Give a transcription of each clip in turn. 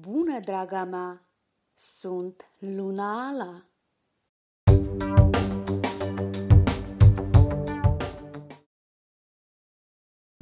Bună, draga mea! Sunt Luna Ala!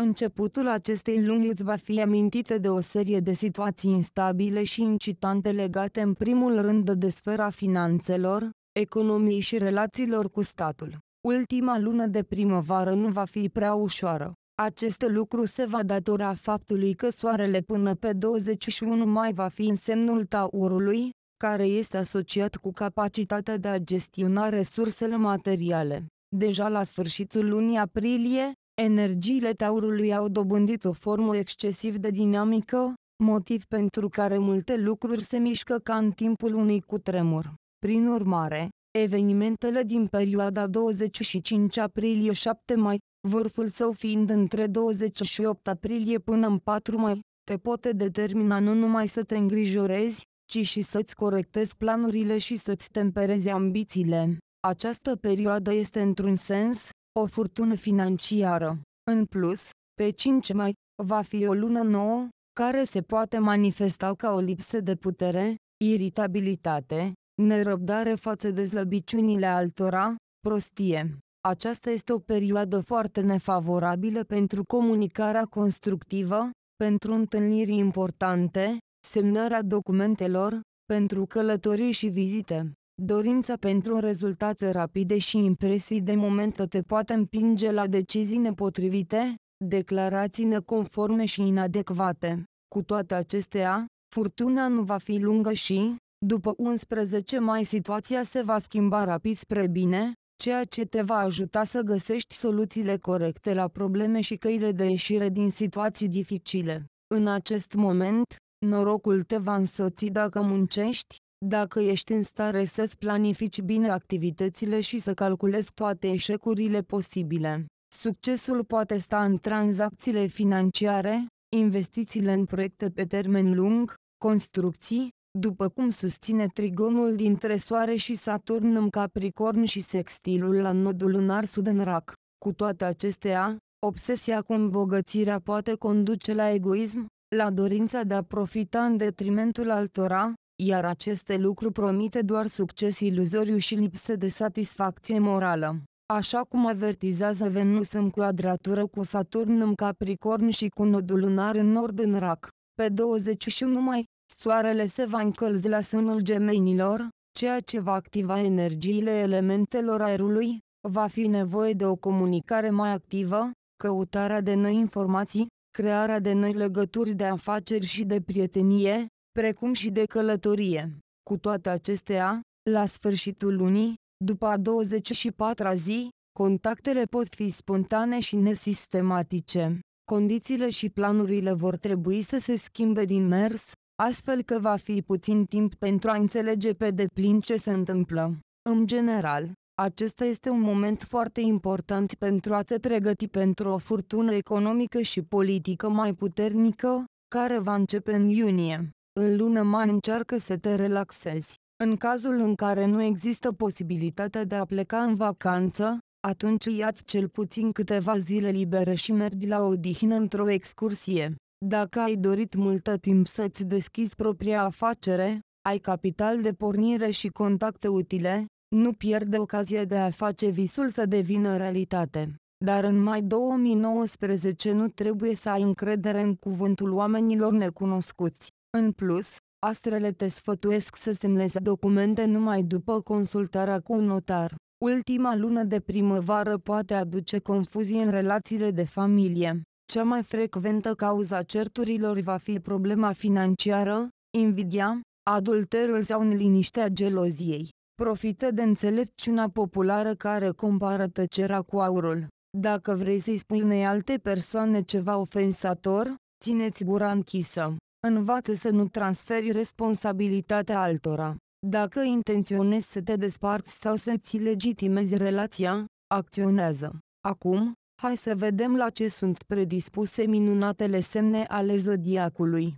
Începutul acestei luni îți va fi amintită de o serie de situații instabile și incitante legate în primul rând de sfera finanțelor, economiei și relațiilor cu statul. Ultima lună de primăvară nu va fi prea ușoară. Acest lucru se va datora faptului că soarele până pe 21 mai va fi în semnul taurului, care este asociat cu capacitatea de a gestiona resursele materiale. Deja la sfârșitul lunii aprilie, energiile taurului au dobândit o formă excesiv de dinamică, motiv pentru care multe lucruri se mișcă ca în timpul unui cutremur. Prin urmare, evenimentele din perioada 25 aprilie-7 mai vârful său fiind între 28 aprilie până în 4 mai, te poate determina nu numai să te îngrijorezi, ci și să-ți corectezi planurile și să-ți temperezi ambițiile. Această perioadă este într-un sens, o furtună financiară. În plus, pe 5 mai, va fi o lună nouă, care se poate manifesta ca o lipsă de putere, iritabilitate, nerăbdare față de slăbiciunile altora, prostie. Aceasta este o perioadă foarte nefavorabilă pentru comunicarea constructivă, pentru întâlniri importante, semnarea documentelor, pentru călătorii și vizite. Dorința pentru rezultate rapide și impresii de moment te poate împinge la decizii nepotrivite, declarații neconforme și inadecvate. Cu toate acestea, furtuna nu va fi lungă și, după 11 mai situația se va schimba rapid spre bine, ceea ce te va ajuta să găsești soluțiile corecte la probleme și căile de ieșire din situații dificile. În acest moment, norocul te va însoți dacă muncești, dacă ești în stare să-ți planifici bine activitățile și să calculezi toate eșecurile posibile. Succesul poate sta în tranzacțiile financiare, investițiile în proiecte pe termen lung, construcții, după cum susține trigonul dintre Soare și Saturn în Capricorn și sextilul la nodul lunar sud în Rac, cu toate acestea, obsesia cu îmbogățirea poate conduce la egoism, la dorința de a profita în detrimentul altora, iar aceste lucruri promite doar succes iluzoriu și lipsă de satisfacție morală. Așa cum avertizează Venus în cuadratură cu Saturn în Capricorn și cu nodul lunar în nord în Rac, pe 21 mai, Soarele se va încălzi la sânul gemenilor, ceea ce va activa energiile elementelor aerului, va fi nevoie de o comunicare mai activă, căutarea de noi informații, crearea de noi legături de afaceri și de prietenie, precum și de călătorie. Cu toate acestea, la sfârșitul lunii, după a 24-a zi, contactele pot fi spontane și nesistematice. Condițiile și planurile vor trebui să se schimbe din mers, astfel că va fi puțin timp pentru a înțelege pe deplin ce se întâmplă. În general, acesta este un moment foarte important pentru a te pregăti pentru o furtună economică și politică mai puternică, care va începe în iunie. În lună mai încearcă să te relaxezi. În cazul în care nu există posibilitatea de a pleca în vacanță, atunci iați cel puțin câteva zile libere și mergi la odihnă într-o excursie. Dacă ai dorit multă timp să-ți deschizi propria afacere, ai capital de pornire și contacte utile, nu pierde ocazia de a face visul să devină realitate. Dar în mai 2019 nu trebuie să ai încredere în cuvântul oamenilor necunoscuți. În plus, astrele te sfătuiesc să semnezi documente numai după consultarea cu un notar. Ultima lună de primăvară poate aduce confuzie în relațiile de familie. Cea mai frecventă cauza certurilor va fi problema financiară, invidia, adulterul sau neliniștea geloziei. Profită de înțelepciunea populară care compară tăcerea cu aurul. Dacă vrei să-i spui unei alte persoane ceva ofensator, țineți gura închisă. Învață să nu transferi responsabilitatea altora. Dacă intenționezi să te desparți sau să-ți legitimezi relația, acționează. Acum, Hai să vedem la ce sunt predispuse minunatele semne ale zodiacului.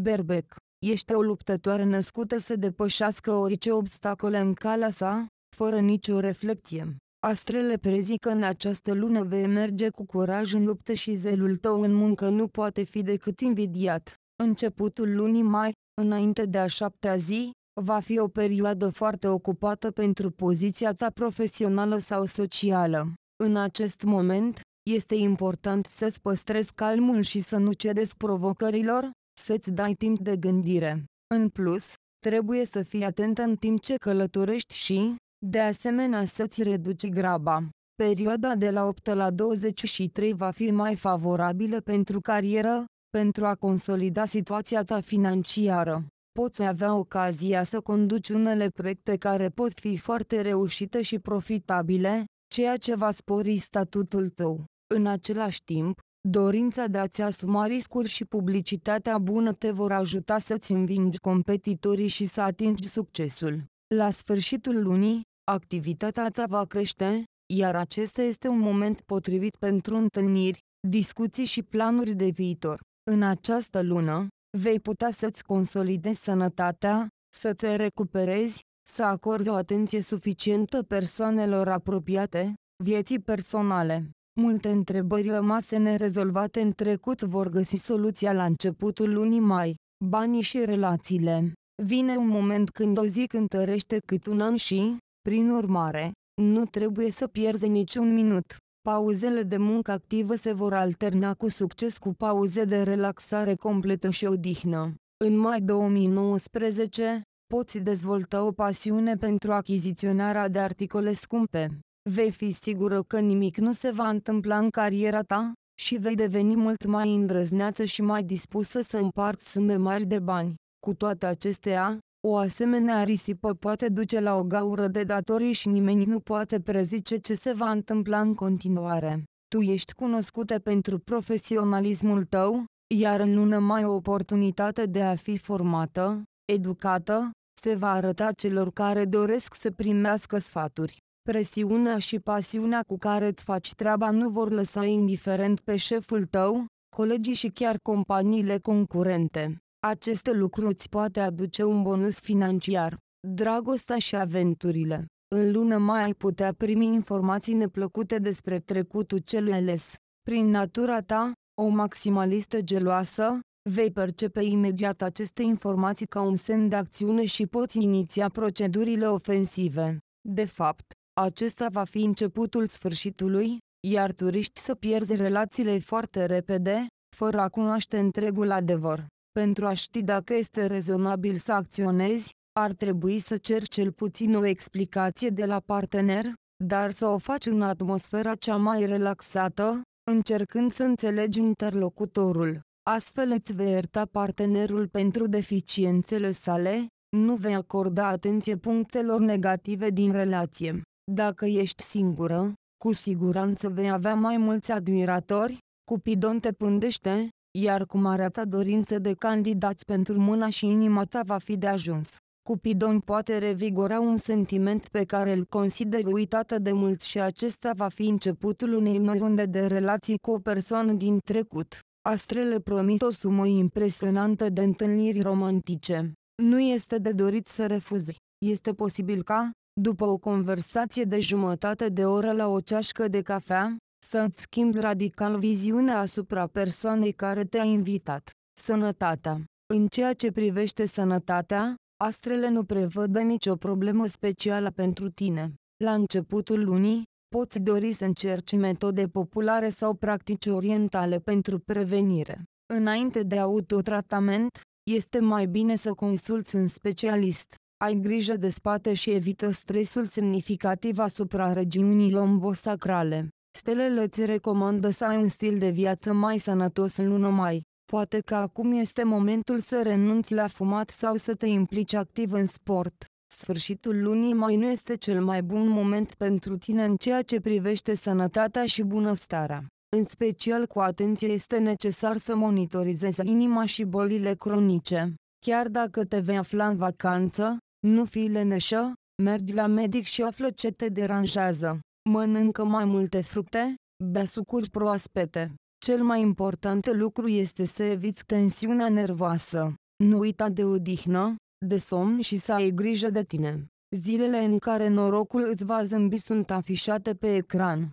Berbec, ești o luptătoare născută să depășească orice obstacole în calea sa, fără nicio reflecție. Astrele prezic că în această lună vei merge cu curaj în luptă și zelul tău în muncă nu poate fi decât invidiat. Începutul lunii mai, înainte de a șaptea zi, Va fi o perioadă foarte ocupată pentru poziția ta profesională sau socială. În acest moment, este important să-ți păstrezi calmul și să nu cedezi provocărilor, să-ți dai timp de gândire. În plus, trebuie să fii atent în timp ce călătorești și, de asemenea să-ți reduci graba. Perioada de la 8 la 23 va fi mai favorabilă pentru carieră, pentru a consolida situația ta financiară poți avea ocazia să conduci unele proiecte care pot fi foarte reușite și profitabile, ceea ce va spori statutul tău. În același timp, dorința de a-ți asuma riscuri și publicitatea bună te vor ajuta să-ți învingi competitorii și să atingi succesul. La sfârșitul lunii, activitatea ta va crește, iar acesta este un moment potrivit pentru întâlniri, discuții și planuri de viitor. În această lună, vei putea să-ți consolidezi sănătatea, să te recuperezi, să acorzi o atenție suficientă persoanelor apropiate, vieții personale. Multe întrebări rămase nerezolvate în trecut vor găsi soluția la începutul lunii mai, banii și relațiile. Vine un moment când o zi cântărește cât un an și, prin urmare, nu trebuie să pierzi niciun minut. Pauzele de muncă activă se vor alterna cu succes cu pauze de relaxare completă și odihnă. În mai 2019, poți dezvolta o pasiune pentru achiziționarea de articole scumpe. Vei fi sigură că nimic nu se va întâmpla în cariera ta și vei deveni mult mai îndrăzneață și mai dispusă să împarți sume mari de bani. Cu toate acestea, o asemenea risipă poate duce la o gaură de datorii și nimeni nu poate prezice ce se va întâmpla în continuare. Tu ești cunoscută pentru profesionalismul tău, iar în lună mai o oportunitate de a fi formată, educată, se va arăta celor care doresc să primească sfaturi. Presiunea și pasiunea cu care îți faci treaba nu vor lăsa indiferent pe șeful tău, colegii și chiar companiile concurente. Aceste lucruri îți poate aduce un bonus financiar, dragostea și aventurile. În lună mai ai putea primi informații neplăcute despre trecutul celui ales. Prin natura ta, o maximalistă geloasă, vei percepe imediat aceste informații ca un semn de acțiune și poți iniția procedurile ofensive. De fapt, acesta va fi începutul sfârșitului, iar turiști să pierzi relațiile foarte repede, fără a cunoaște întregul adevăr. Pentru a ști dacă este rezonabil să acționezi, ar trebui să ceri cel puțin o explicație de la partener, dar să o faci în atmosfera cea mai relaxată, încercând să înțelegi interlocutorul. Astfel îți vei ierta partenerul pentru deficiențele sale, nu vei acorda atenție punctelor negative din relație. Dacă ești singură, cu siguranță vei avea mai mulți admiratori, Cupidon te pândește, iar cu marea ta dorință de candidați pentru mâna și inima ta va fi de ajuns. Cupidon poate revigora un sentiment pe care îl consider uitată de mult și acesta va fi începutul unei noi runde de relații cu o persoană din trecut. Astrele promit o sumă impresionantă de întâlniri romantice. Nu este de dorit să refuzi. Este posibil ca, după o conversație de jumătate de oră la o ceașcă de cafea, să-ți schimbi radical viziunea asupra persoanei care te-a invitat. Sănătatea În ceea ce privește sănătatea, astrele nu prevăd nicio problemă specială pentru tine. La începutul lunii, poți dori să încerci metode populare sau practici orientale pentru prevenire. Înainte de autotratament, este mai bine să consulți un specialist. Ai grijă de spate și evită stresul semnificativ asupra regiunii lombosacrale. Stelele îți recomandă să ai un stil de viață mai sănătos în lună mai. Poate că acum este momentul să renunți la fumat sau să te implici activ în sport. Sfârșitul lunii mai nu este cel mai bun moment pentru tine în ceea ce privește sănătatea și bunăstarea. În special cu atenție este necesar să monitorizezi inima și bolile cronice. Chiar dacă te vei afla în vacanță, nu fii leneșă, mergi la medic și află ce te deranjează. Mănâncă mai multe fructe, bea sucuri proaspete. Cel mai important lucru este să eviți tensiunea nervoasă. Nu uita de odihnă, de somn și să ai grijă de tine. Zilele în care norocul îți va zâmbi sunt afișate pe ecran.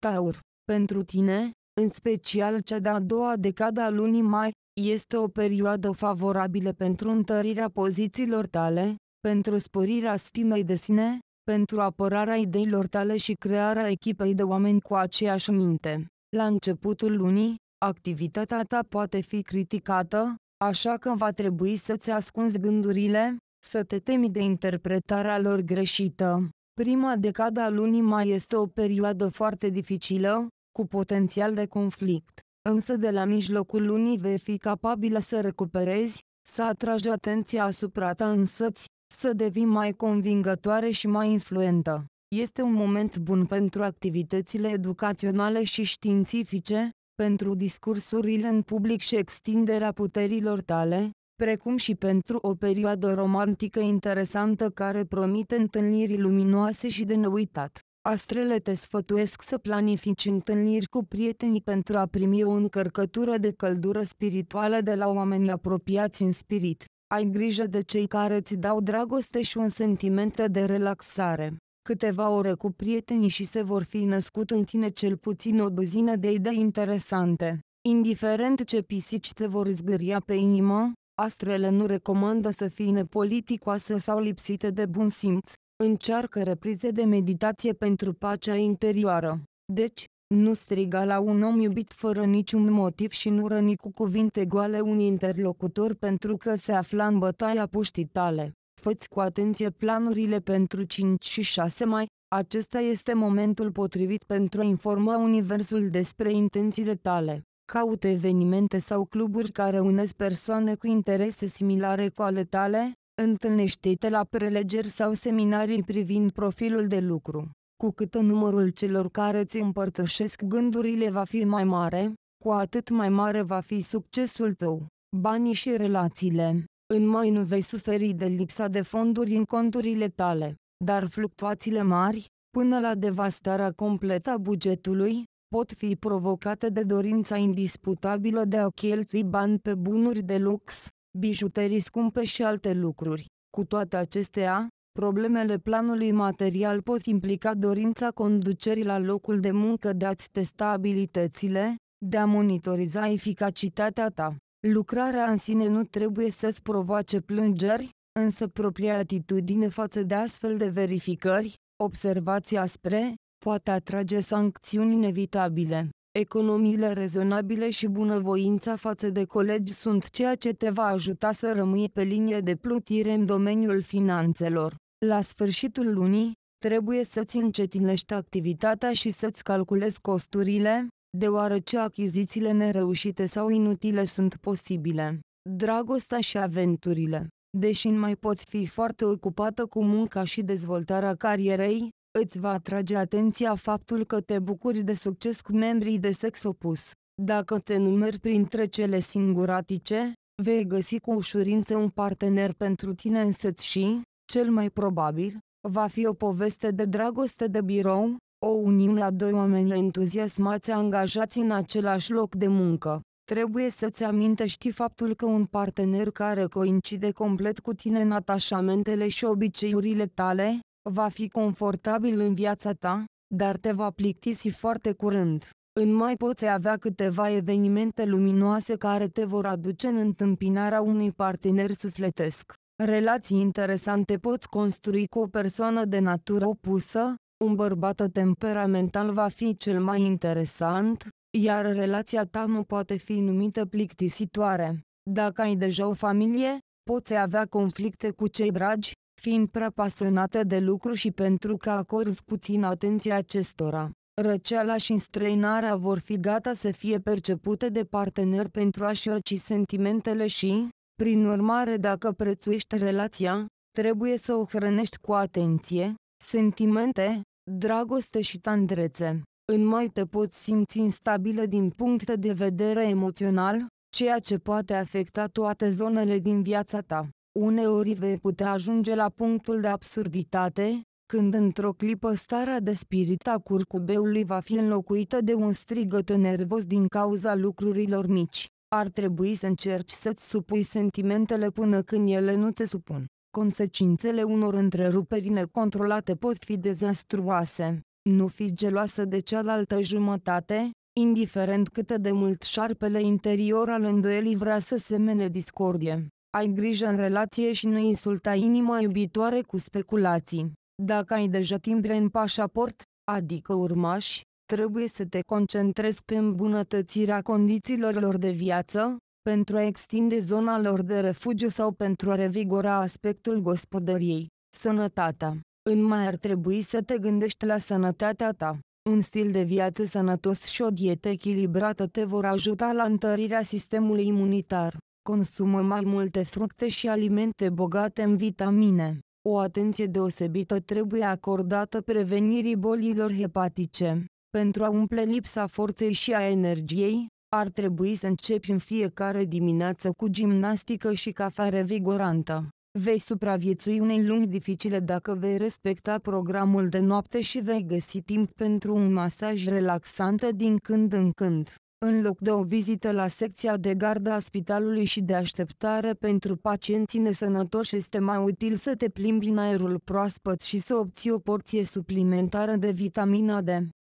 Taur, pentru tine, în special cea de-a doua decada a lunii mai, este o perioadă favorabilă pentru întărirea pozițiilor tale, pentru sporirea stimei de sine, pentru apărarea ideilor tale și crearea echipei de oameni cu aceeași minte. La începutul lunii, activitatea ta poate fi criticată, așa că va trebui să-ți ascunzi gândurile, să te temi de interpretarea lor greșită. Prima decada a lunii mai este o perioadă foarte dificilă, cu potențial de conflict, însă de la mijlocul lunii vei fi capabilă să recuperezi, să atragi atenția asupra ta însăți, să devii mai convingătoare și mai influentă. Este un moment bun pentru activitățile educaționale și științifice, pentru discursurile în public și extinderea puterilor tale, precum și pentru o perioadă romantică interesantă care promite întâlniri luminoase și de neuitat. Astrele te sfătuiesc să planifici întâlniri cu prietenii pentru a primi o încărcătură de căldură spirituală de la oameni apropiați în spirit. Ai grijă de cei care ți dau dragoste și un sentiment de relaxare. Câteva ore cu prietenii și se vor fi născut în tine cel puțin o duzină de idei interesante. Indiferent ce pisici te vor zgâria pe inimă, astrele nu recomandă să fii nepoliticoasă sau lipsite de bun simț. Încearcă reprize de meditație pentru pacea interioară. Deci, nu striga la un om iubit fără niciun motiv și nu răni cu cuvinte goale un interlocutor pentru că se afla în bătaia puștii tale. Făți cu atenție planurile pentru 5 și 6 mai, acesta este momentul potrivit pentru a informa universul despre intențiile tale. Caute evenimente sau cluburi care unesc persoane cu interese similare cu ale tale, întâlnește-te la prelegeri sau seminarii privind profilul de lucru. Cu cât numărul celor care îți împărtășesc gândurile va fi mai mare, cu atât mai mare va fi succesul tău, banii și relațiile. În mai nu vei suferi de lipsa de fonduri în conturile tale, dar fluctuațiile mari, până la devastarea completă a bugetului, pot fi provocate de dorința indisputabilă de a cheltui bani pe bunuri de lux, bijuterii scumpe și alte lucruri. Cu toate acestea, Problemele planului material pot implica dorința conducerii la locul de muncă de a-ți testa abilitățile, de a monitoriza eficacitatea ta. Lucrarea în sine nu trebuie să-ți provoace plângeri, însă propria atitudine față de astfel de verificări, observația spre, poate atrage sancțiuni inevitabile. Economiile rezonabile și bunăvoința față de colegi sunt ceea ce te va ajuta să rămâi pe linie de plutire în domeniul finanțelor. La sfârșitul lunii, trebuie să-ți încetinești activitatea și să-ți calculezi costurile, deoarece achizițiile nereușite sau inutile sunt posibile. Dragostea și aventurile Deși mai poți fi foarte ocupată cu munca și dezvoltarea carierei, Îți va atrage atenția faptul că te bucuri de succes cu membrii de sex opus. Dacă te numeri printre cele singuratice, vei găsi cu ușurință un partener pentru tine însăți și, cel mai probabil, va fi o poveste de dragoste de birou, o uniune a doi oameni entuziasmați angajați în același loc de muncă. Trebuie să-ți amintești faptul că un partener care coincide complet cu tine în atașamentele și obiceiurile tale, va fi confortabil în viața ta, dar te va plictisi foarte curând. În mai poți avea câteva evenimente luminoase care te vor aduce în întâmpinarea unui partener sufletesc. Relații interesante poți construi cu o persoană de natură opusă, un bărbat temperamental va fi cel mai interesant, iar relația ta nu poate fi numită plictisitoare. Dacă ai deja o familie, poți avea conflicte cu cei dragi, fiind prea pasionată de lucru și pentru că acorzi puțin atenție acestora. Răceala și înstrăinarea vor fi gata să fie percepute de partener pentru a-și răci sentimentele și, prin urmare dacă prețuiești relația, trebuie să o hrănești cu atenție, sentimente, dragoste și tandrețe. În mai te poți simți instabilă din punct de vedere emoțional, ceea ce poate afecta toate zonele din viața ta. Uneori vei putea ajunge la punctul de absurditate, când într-o clipă starea de spirit a curcubeului va fi înlocuită de un strigăt nervos din cauza lucrurilor mici. Ar trebui să încerci să-ți supui sentimentele până când ele nu te supun. Consecințele unor întreruperi necontrolate pot fi dezastruoase. Nu fi geloasă de cealaltă jumătate, indiferent cât de mult șarpele interior al îndoielii vrea să semene discordie. Ai grijă în relație și nu insulta inima iubitoare cu speculații. Dacă ai deja timbre în pașaport, adică urmași, trebuie să te concentrezi pe îmbunătățirea condițiilor lor de viață, pentru a extinde zona lor de refugiu sau pentru a revigora aspectul gospodăriei. Sănătatea. În mai ar trebui să te gândești la sănătatea ta. Un stil de viață sănătos și o dietă echilibrată te vor ajuta la întărirea sistemului imunitar consumă mai multe fructe și alimente bogate în vitamine. O atenție deosebită trebuie acordată prevenirii bolilor hepatice. Pentru a umple lipsa forței și a energiei, ar trebui să începi în fiecare dimineață cu gimnastică și cafea revigorantă. Vei supraviețui unei lungi dificile dacă vei respecta programul de noapte și vei găsi timp pentru un masaj relaxant din când în când. În loc de o vizită la secția de gardă a spitalului și de așteptare pentru pacienții nesănătoși este mai util să te plimbi în aerul proaspăt și să obții o porție suplimentară de vitamina D.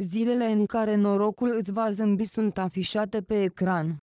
Zilele în care norocul îți va zâmbi sunt afișate pe ecran.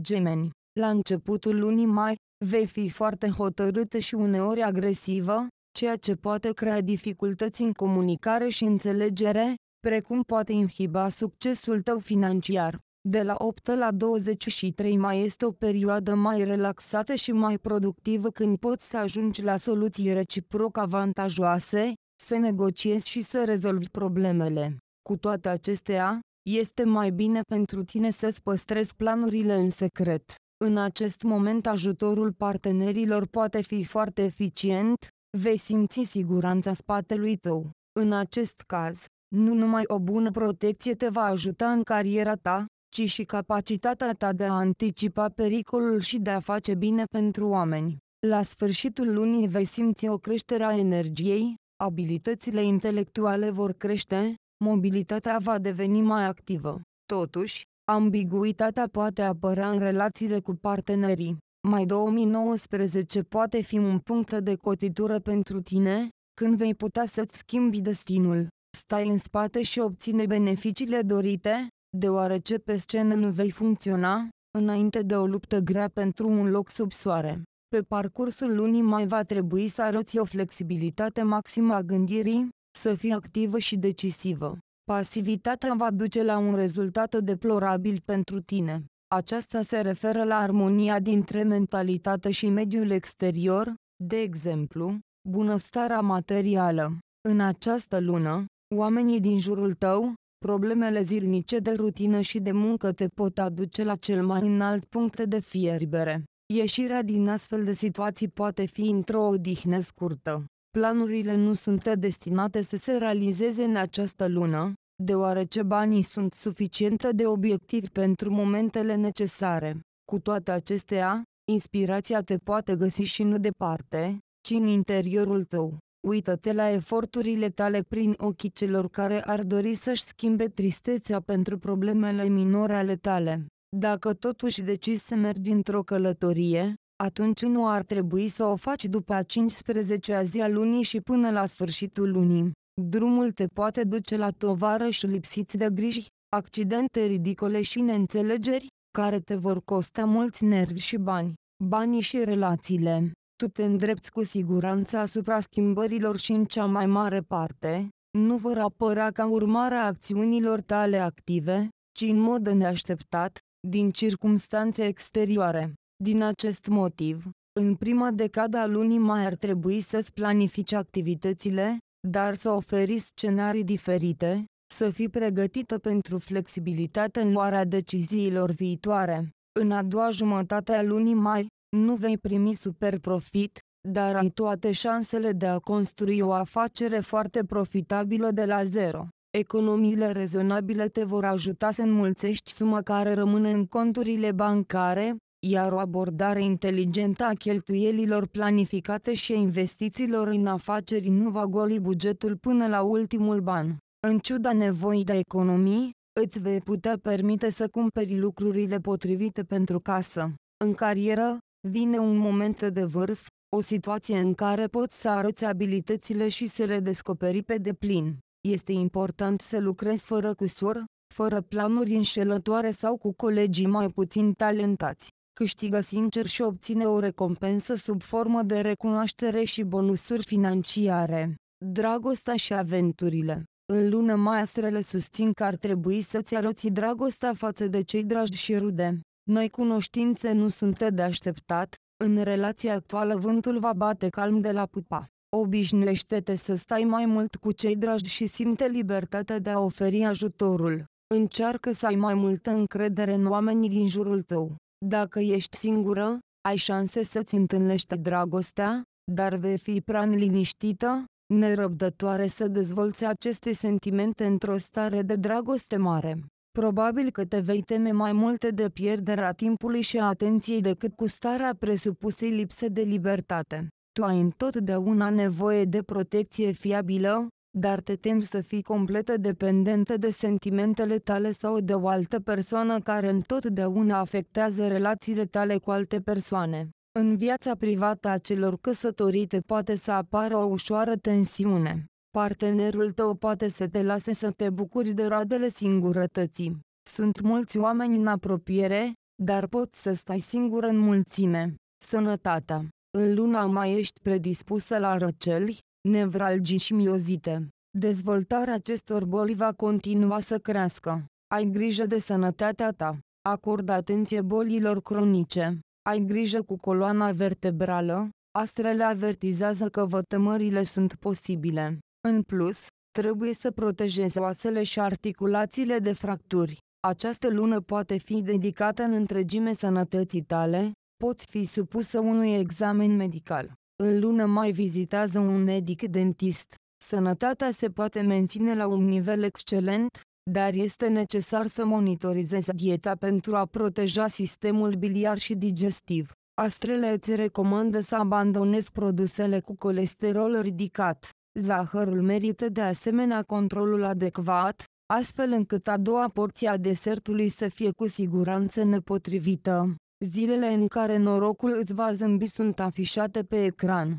Gemeni, la începutul lunii mai, vei fi foarte hotărâtă și uneori agresivă, ceea ce poate crea dificultăți în comunicare și înțelegere, precum poate inhiba succesul tău financiar. De la 8 la 23 mai este o perioadă mai relaxată și mai productivă când poți să ajungi la soluții reciproc avantajoase, să negociezi și să rezolvi problemele. Cu toate acestea, este mai bine pentru tine să-ți păstrezi planurile în secret. În acest moment ajutorul partenerilor poate fi foarte eficient, vei simți siguranța spatelui tău. În acest caz, nu numai o bună protecție te va ajuta în cariera ta, ci și capacitatea ta de a anticipa pericolul și de a face bine pentru oameni. La sfârșitul lunii vei simți o creștere a energiei, abilitățile intelectuale vor crește, mobilitatea va deveni mai activă. Totuși, ambiguitatea poate apărea în relațiile cu partenerii. Mai 2019 poate fi un punct de cotitură pentru tine, când vei putea să-ți schimbi destinul stai în spate și obține beneficiile dorite, deoarece pe scenă nu vei funcționa, înainte de o luptă grea pentru un loc sub soare. Pe parcursul lunii mai va trebui să arăți o flexibilitate maximă a gândirii, să fii activă și decisivă. Pasivitatea va duce la un rezultat deplorabil pentru tine. Aceasta se referă la armonia dintre mentalitate și mediul exterior, de exemplu, bunăstarea materială. În această lună, Oamenii din jurul tău, problemele zilnice de rutină și de muncă te pot aduce la cel mai înalt punct de fierbere. Ieșirea din astfel de situații poate fi într-o odihnă scurtă. Planurile nu sunt destinate să se realizeze în această lună, deoarece banii sunt suficientă de obiectiv pentru momentele necesare. Cu toate acestea, inspirația te poate găsi și nu departe, ci în interiorul tău uită-te la eforturile tale prin ochii celor care ar dori să-și schimbe tristețea pentru problemele minore ale tale. Dacă totuși decizi să mergi într-o călătorie, atunci nu ar trebui să o faci după a 15-a zi a lunii și până la sfârșitul lunii. Drumul te poate duce la și lipsiți de griji, accidente ridicole și neînțelegeri, care te vor costa mulți nervi și bani, banii și relațiile tu te îndrepți cu siguranță asupra schimbărilor și în cea mai mare parte, nu vor apărea ca urmare a acțiunilor tale active, ci în mod neașteptat, din circumstanțe exterioare. Din acest motiv, în prima decada a lunii mai ar trebui să-ți planifici activitățile, dar să oferi scenarii diferite, să fii pregătită pentru flexibilitate în luarea deciziilor viitoare. În a doua jumătate a lunii mai, nu vei primi super profit, dar ai toate șansele de a construi o afacere foarte profitabilă de la zero. Economiile rezonabile te vor ajuta să înmulțești suma care rămâne în conturile bancare, iar o abordare inteligentă a cheltuielilor planificate și a investițiilor în afaceri nu va goli bugetul până la ultimul ban. În ciuda nevoii de economii, îți vei putea permite să cumperi lucrurile potrivite pentru casă. În carieră, Vine un moment de vârf, o situație în care poți să arăți abilitățile și să le descoperi pe deplin. Este important să lucrezi fără cusur, fără planuri înșelătoare sau cu colegii mai puțin talentați. Câștigă sincer și obține o recompensă sub formă de recunoaștere și bonusuri financiare. Dragostea și aventurile În lună maestrele susțin că ar trebui să-ți arăți dragostea față de cei dragi și rude. Noi cunoștințe nu sunt de așteptat, în relația actuală vântul va bate calm de la pupa. Obișnuiește-te să stai mai mult cu cei dragi și simte libertatea de a oferi ajutorul. Încearcă să ai mai multă încredere în oamenii din jurul tău. Dacă ești singură, ai șanse să-ți întâlnești dragostea, dar vei fi prea liniștită, nerăbdătoare să dezvolți aceste sentimente într-o stare de dragoste mare. Probabil că te vei teme mai multe de pierderea timpului și a atenției decât cu starea presupusei lipse de libertate. Tu ai întotdeauna nevoie de protecție fiabilă, dar te temi să fii complet dependentă de sentimentele tale sau de o altă persoană care întotdeauna afectează relațiile tale cu alte persoane. În viața privată a celor căsătorite poate să apară o ușoară tensiune. Partenerul tău poate să te lase să te bucuri de roadele singurătății. Sunt mulți oameni în apropiere, dar poți să stai singur în mulțime. Sănătatea. În luna mai ești predispusă la răceli, nevralgii și miozite. Dezvoltarea acestor boli va continua să crească. Ai grijă de sănătatea ta. Acordă atenție bolilor cronice. Ai grijă cu coloana vertebrală. Astrele avertizează că vătămările sunt posibile. În plus, trebuie să protejeze oasele și articulațiile de fracturi. Această lună poate fi dedicată în întregime sănătății tale, poți fi supusă unui examen medical. În lună mai vizitează un medic dentist. Sănătatea se poate menține la un nivel excelent, dar este necesar să monitorizezi dieta pentru a proteja sistemul biliar și digestiv. Astrele îți recomandă să abandonezi produsele cu colesterol ridicat. Zahărul merită de asemenea controlul adecvat, astfel încât a doua porție a desertului să fie cu siguranță nepotrivită. Zilele în care norocul îți va zâmbi sunt afișate pe ecran.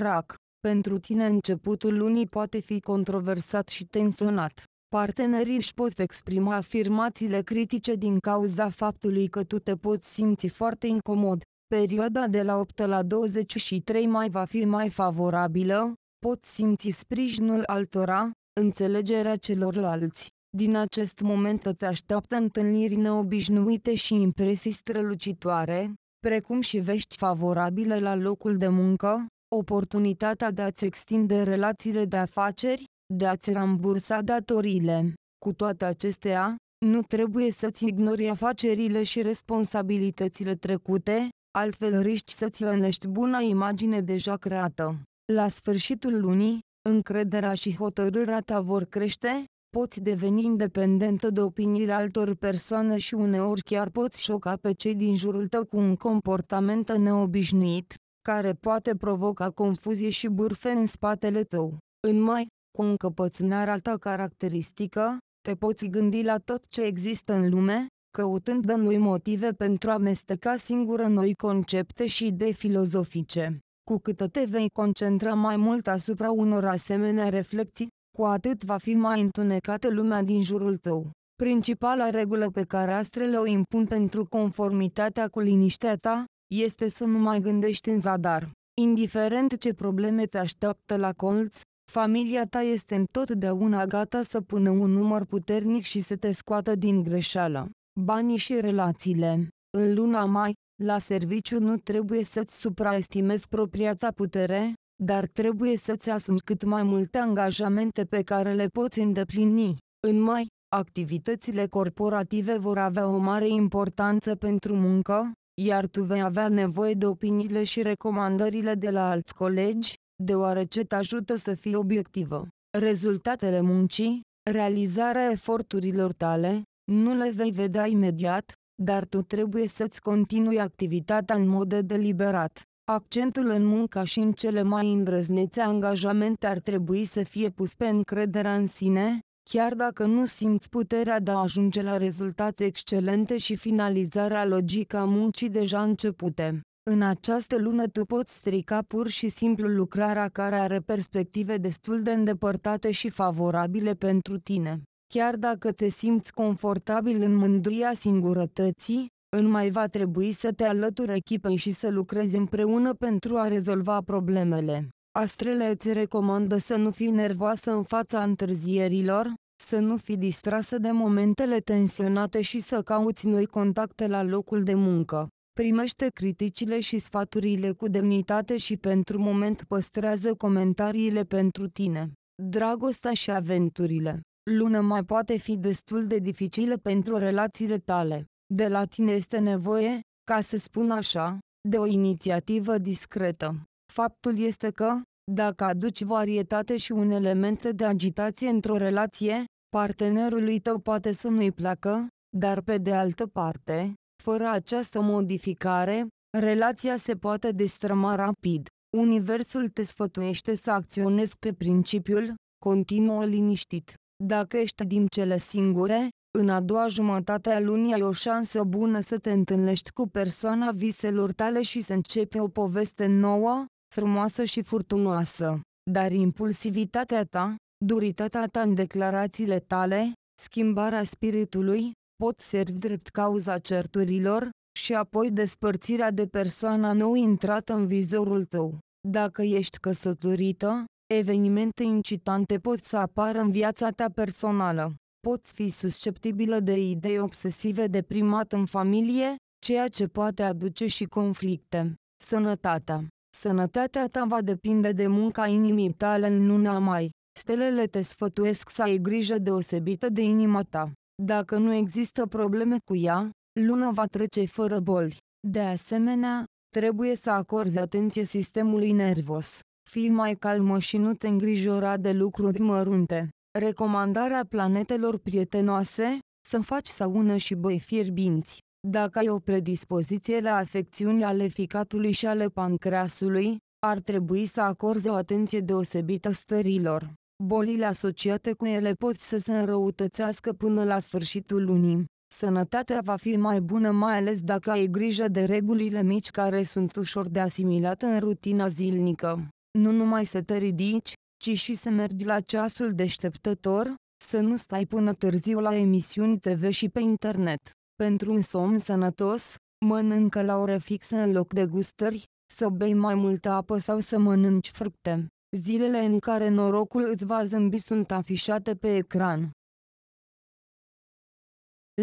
RAC pentru tine începutul lunii poate fi controversat și tensionat. Partenerii își pot exprima afirmațiile critice din cauza faptului că tu te poți simți foarte incomod, Perioada de la 8 la 23 mai va fi mai favorabilă, pot simți sprijinul altora, înțelegerea celorlalți. Din acest moment te așteaptă întâlniri neobișnuite și impresii strălucitoare, precum și vești favorabile la locul de muncă, oportunitatea de a-ți extinde relațiile de afaceri, de a-ți rambursa datoriile. Cu toate acestea, nu trebuie să-ți ignori afacerile și responsabilitățile trecute, altfel riști să-ți rănești buna imagine deja creată. La sfârșitul lunii, încrederea și hotărârea ta vor crește, poți deveni independentă de opiniile altor persoane și uneori chiar poți șoca pe cei din jurul tău cu un comportament neobișnuit, care poate provoca confuzie și bârfe în spatele tău. În mai, cu încăpățânarea ta caracteristică, te poți gândi la tot ce există în lume, căutând dănui motive pentru a amesteca singură noi concepte și idei filozofice. Cu cât te vei concentra mai mult asupra unor asemenea reflexii, cu atât va fi mai întunecată lumea din jurul tău. Principala regulă pe care astrele o impun pentru conformitatea cu liniștea ta, este să nu mai gândești în zadar. Indiferent ce probleme te așteaptă la colț, familia ta este întotdeauna gata să pună un număr puternic și să te scoată din greșeală banii și relațiile. În luna mai, la serviciu nu trebuie să-ți supraestimezi propria ta putere, dar trebuie să-ți asumi cât mai multe angajamente pe care le poți îndeplini. În mai, activitățile corporative vor avea o mare importanță pentru muncă, iar tu vei avea nevoie de opiniile și recomandările de la alți colegi, deoarece te ajută să fii obiectivă. Rezultatele muncii, realizarea eforturilor tale, nu le vei vedea imediat, dar tu trebuie să-ți continui activitatea în mod deliberat. Accentul în munca și în cele mai îndrăznețe angajamente ar trebui să fie pus pe încrederea în sine, chiar dacă nu simți puterea de a ajunge la rezultate excelente și finalizarea logică a muncii deja începute. În această lună tu poți strica pur și simplu lucrarea care are perspective destul de îndepărtate și favorabile pentru tine. Chiar dacă te simți confortabil în mândria singurătății, în mai va trebui să te alături echipei și să lucrezi împreună pentru a rezolva problemele. Astrele îți recomandă să nu fii nervoasă în fața întârzierilor, să nu fii distrasă de momentele tensionate și să cauți noi contacte la locul de muncă. Primește criticile și sfaturile cu demnitate și pentru moment păstrează comentariile pentru tine. Dragostea și aventurile Luna mai poate fi destul de dificilă pentru relațiile tale. De la tine este nevoie, ca să spun așa, de o inițiativă discretă. Faptul este că, dacă aduci varietate și un element de agitație într-o relație, partenerului tău poate să nu-i placă, dar pe de altă parte, fără această modificare, relația se poate destrăma rapid. Universul te sfătuiește să acționezi pe principiul, continuă liniștit. Dacă ești din cele singure, în a doua jumătate a lunii ai o șansă bună să te întâlnești cu persoana viselor tale și să începi o poveste nouă, frumoasă și furtunoasă. Dar impulsivitatea ta, duritatea ta în declarațiile tale, schimbarea spiritului, pot servi drept cauza certurilor, și apoi despărțirea de persoana nou intrată în vizorul tău. Dacă ești căsătorită, Evenimente incitante pot să apară în viața ta personală. Poți fi susceptibilă de idei obsesive de primat în familie, ceea ce poate aduce și conflicte. Sănătatea Sănătatea ta va depinde de munca inimii tale în luna mai. Stelele te sfătuiesc să ai grijă deosebită de inima ta. Dacă nu există probleme cu ea, luna va trece fără boli. De asemenea, trebuie să acorzi atenție sistemului nervos fii mai calmă și nu te îngrijora de lucruri mărunte. Recomandarea planetelor prietenoase, să faci saună și băi fierbinți. Dacă ai o predispoziție la afecțiuni ale ficatului și ale pancreasului, ar trebui să acorzi o atenție deosebită stărilor. Bolile asociate cu ele pot să se înrăutățească până la sfârșitul lunii. Sănătatea va fi mai bună mai ales dacă ai grijă de regulile mici care sunt ușor de asimilat în rutina zilnică nu numai să te ridici, ci și să mergi la ceasul deșteptător, să nu stai până târziu la emisiuni TV și pe internet. Pentru un somn sănătos, mănâncă la ore fixă în loc de gustări, să bei mai multă apă sau să mănânci fructe. Zilele în care norocul îți va zâmbi sunt afișate pe ecran.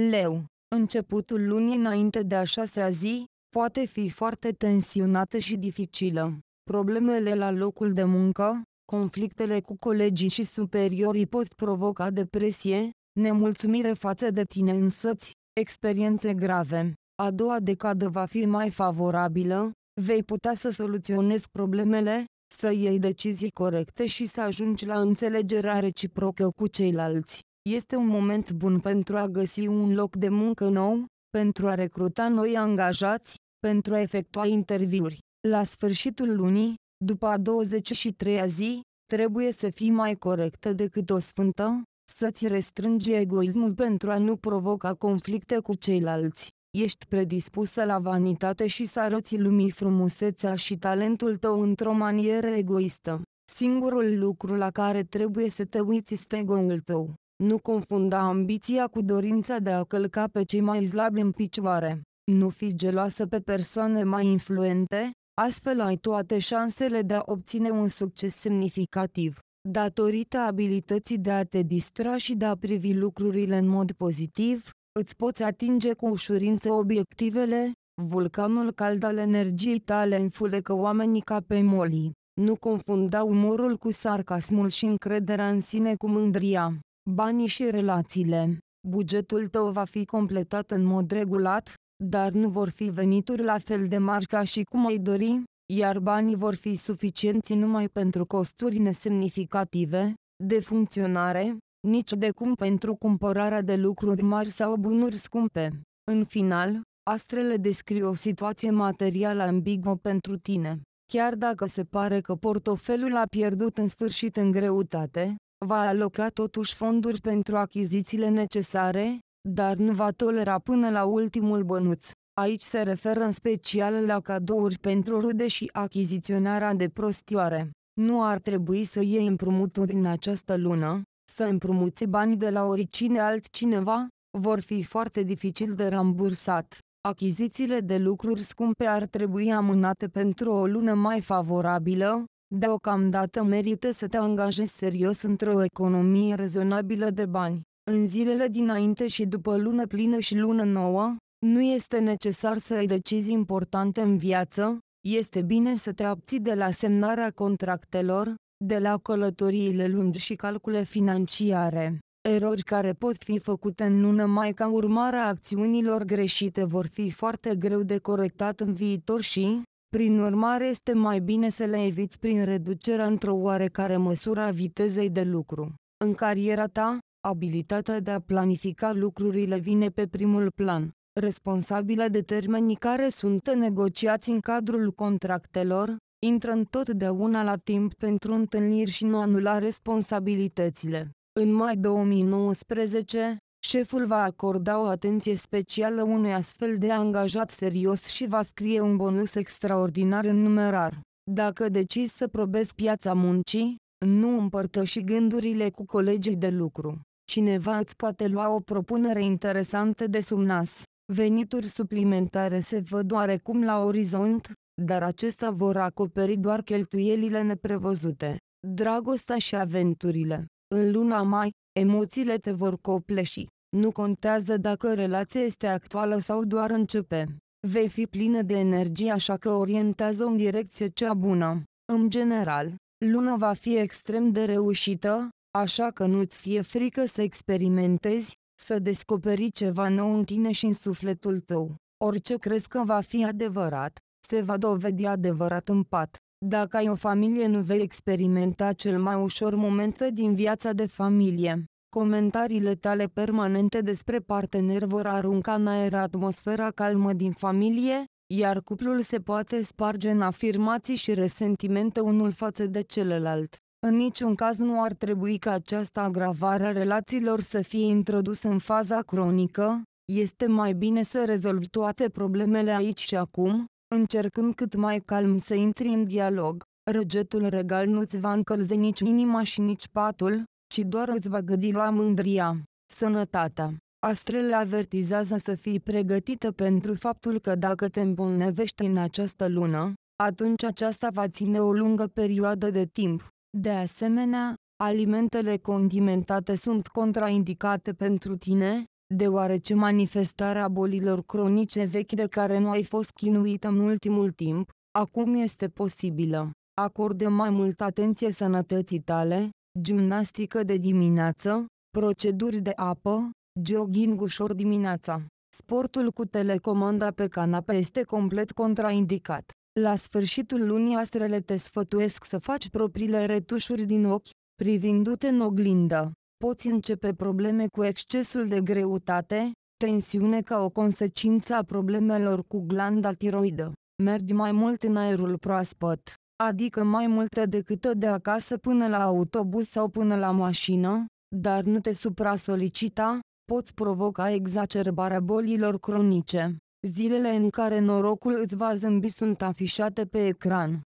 Leu, începutul lunii înainte de a șasea zi, poate fi foarte tensionată și dificilă. Problemele la locul de muncă, conflictele cu colegii și superiorii pot provoca depresie, nemulțumire față de tine însăți, experiențe grave. A doua decadă va fi mai favorabilă, vei putea să soluționezi problemele, să iei decizii corecte și să ajungi la înțelegerea reciprocă cu ceilalți. Este un moment bun pentru a găsi un loc de muncă nou, pentru a recruta noi angajați, pentru a efectua interviuri. La sfârșitul lunii, după a 23-a zi, trebuie să fii mai corectă decât o sfântă, să-ți restrângi egoismul pentru a nu provoca conflicte cu ceilalți. Ești predispusă la vanitate și să arăți lumii frumusețea și talentul tău într-o manieră egoistă. Singurul lucru la care trebuie să te uiți este egoul tău. Nu confunda ambiția cu dorința de a călca pe cei mai slabi în picioare. Nu fi geloasă pe persoane mai influente, Astfel ai toate șansele de a obține un succes semnificativ, datorită abilității de a te distra și de a privi lucrurile în mod pozitiv, îți poți atinge cu ușurință obiectivele, vulcanul cald al energiei tale înfulecă oamenii ca pe moli, Nu confunda umorul cu sarcasmul și încrederea în sine cu mândria, banii și relațiile. Bugetul tău va fi completat în mod regulat, dar nu vor fi venituri la fel de mari ca și cum ai dori, iar banii vor fi suficienți numai pentru costuri nesemnificative, de funcționare, nici de cum pentru cumpărarea de lucruri mari sau bunuri scumpe. În final, astrele descriu o situație materială ambiguă pentru tine. Chiar dacă se pare că portofelul a pierdut în sfârșit în greutate, va aloca totuși fonduri pentru achizițiile necesare, dar nu va tolera până la ultimul bănuț. Aici se referă în special la cadouri pentru rude și achiziționarea de prostioare. Nu ar trebui să iei împrumuturi în această lună, să împrumuți bani de la oricine altcineva, vor fi foarte dificil de rambursat. Achizițiile de lucruri scumpe ar trebui amânate pentru o lună mai favorabilă, deocamdată merită să te angajezi serios într-o economie rezonabilă de bani în zilele dinainte și după lună plină și lună nouă, nu este necesar să ai decizii importante în viață, este bine să te abții de la semnarea contractelor, de la călătoriile lungi și calcule financiare. Erori care pot fi făcute în lună mai ca urmare a acțiunilor greșite vor fi foarte greu de corectat în viitor și, prin urmare este mai bine să le eviți prin reducerea într-o oarecare măsură a vitezei de lucru. În cariera ta, Abilitatea de a planifica lucrurile vine pe primul plan, responsabilă de termenii care sunt negociați în cadrul contractelor, intră întotdeauna la timp pentru întâlniri și nu anula responsabilitățile. În mai 2019, șeful va acorda o atenție specială unui astfel de angajat serios și va scrie un bonus extraordinar în numerar. Dacă decizi să probezi piața muncii, nu împărtăși gândurile cu colegii de lucru. Cineva îți poate lua o propunere interesantă de sub nas. Venituri suplimentare se văd oarecum la orizont, dar acestea vor acoperi doar cheltuielile neprevăzute. Dragostea și aventurile. În luna mai, emoțiile te vor copleși. Nu contează dacă relația este actuală sau doar începe. Vei fi plină de energie așa că orientează în direcție cea bună. În general, luna va fi extrem de reușită, Așa că nu-ți fie frică să experimentezi, să descoperi ceva nou în tine și în sufletul tău. Orice crezi că va fi adevărat, se va dovedi adevărat în pat. Dacă ai o familie nu vei experimenta cel mai ușor moment din viața de familie. Comentariile tale permanente despre partener vor arunca în aer atmosfera calmă din familie, iar cuplul se poate sparge în afirmații și resentimente unul față de celălalt. În niciun caz nu ar trebui ca această agravare a relațiilor să fie introdusă în faza cronică, este mai bine să rezolvi toate problemele aici și acum, încercând cât mai calm să intri în dialog. Răgetul regal nu-ți va încălze nici inima și nici patul, ci doar îți va gădi la mândria, sănătatea. Astrele avertizează să fii pregătită pentru faptul că dacă te îmbolnăvești în această lună, atunci aceasta va ține o lungă perioadă de timp. De asemenea, alimentele condimentate sunt contraindicate pentru tine, deoarece manifestarea bolilor cronice vechi de care nu ai fost chinuită în ultimul timp, acum este posibilă. Acordă mai multă atenție sănătății tale, gimnastică de dimineață, proceduri de apă, jogging ușor dimineața. Sportul cu telecomanda pe canapea este complet contraindicat. La sfârșitul lunii astrele te sfătuiesc să faci propriile retușuri din ochi, privindu-te în oglindă. Poți începe probleme cu excesul de greutate, tensiune ca o consecință a problemelor cu glanda tiroidă. Mergi mai mult în aerul proaspăt, adică mai multe decât de acasă până la autobuz sau până la mașină, dar nu te supra solicita, poți provoca exacerbarea bolilor cronice. Zilele în care norocul îți va zâmbi sunt afișate pe ecran.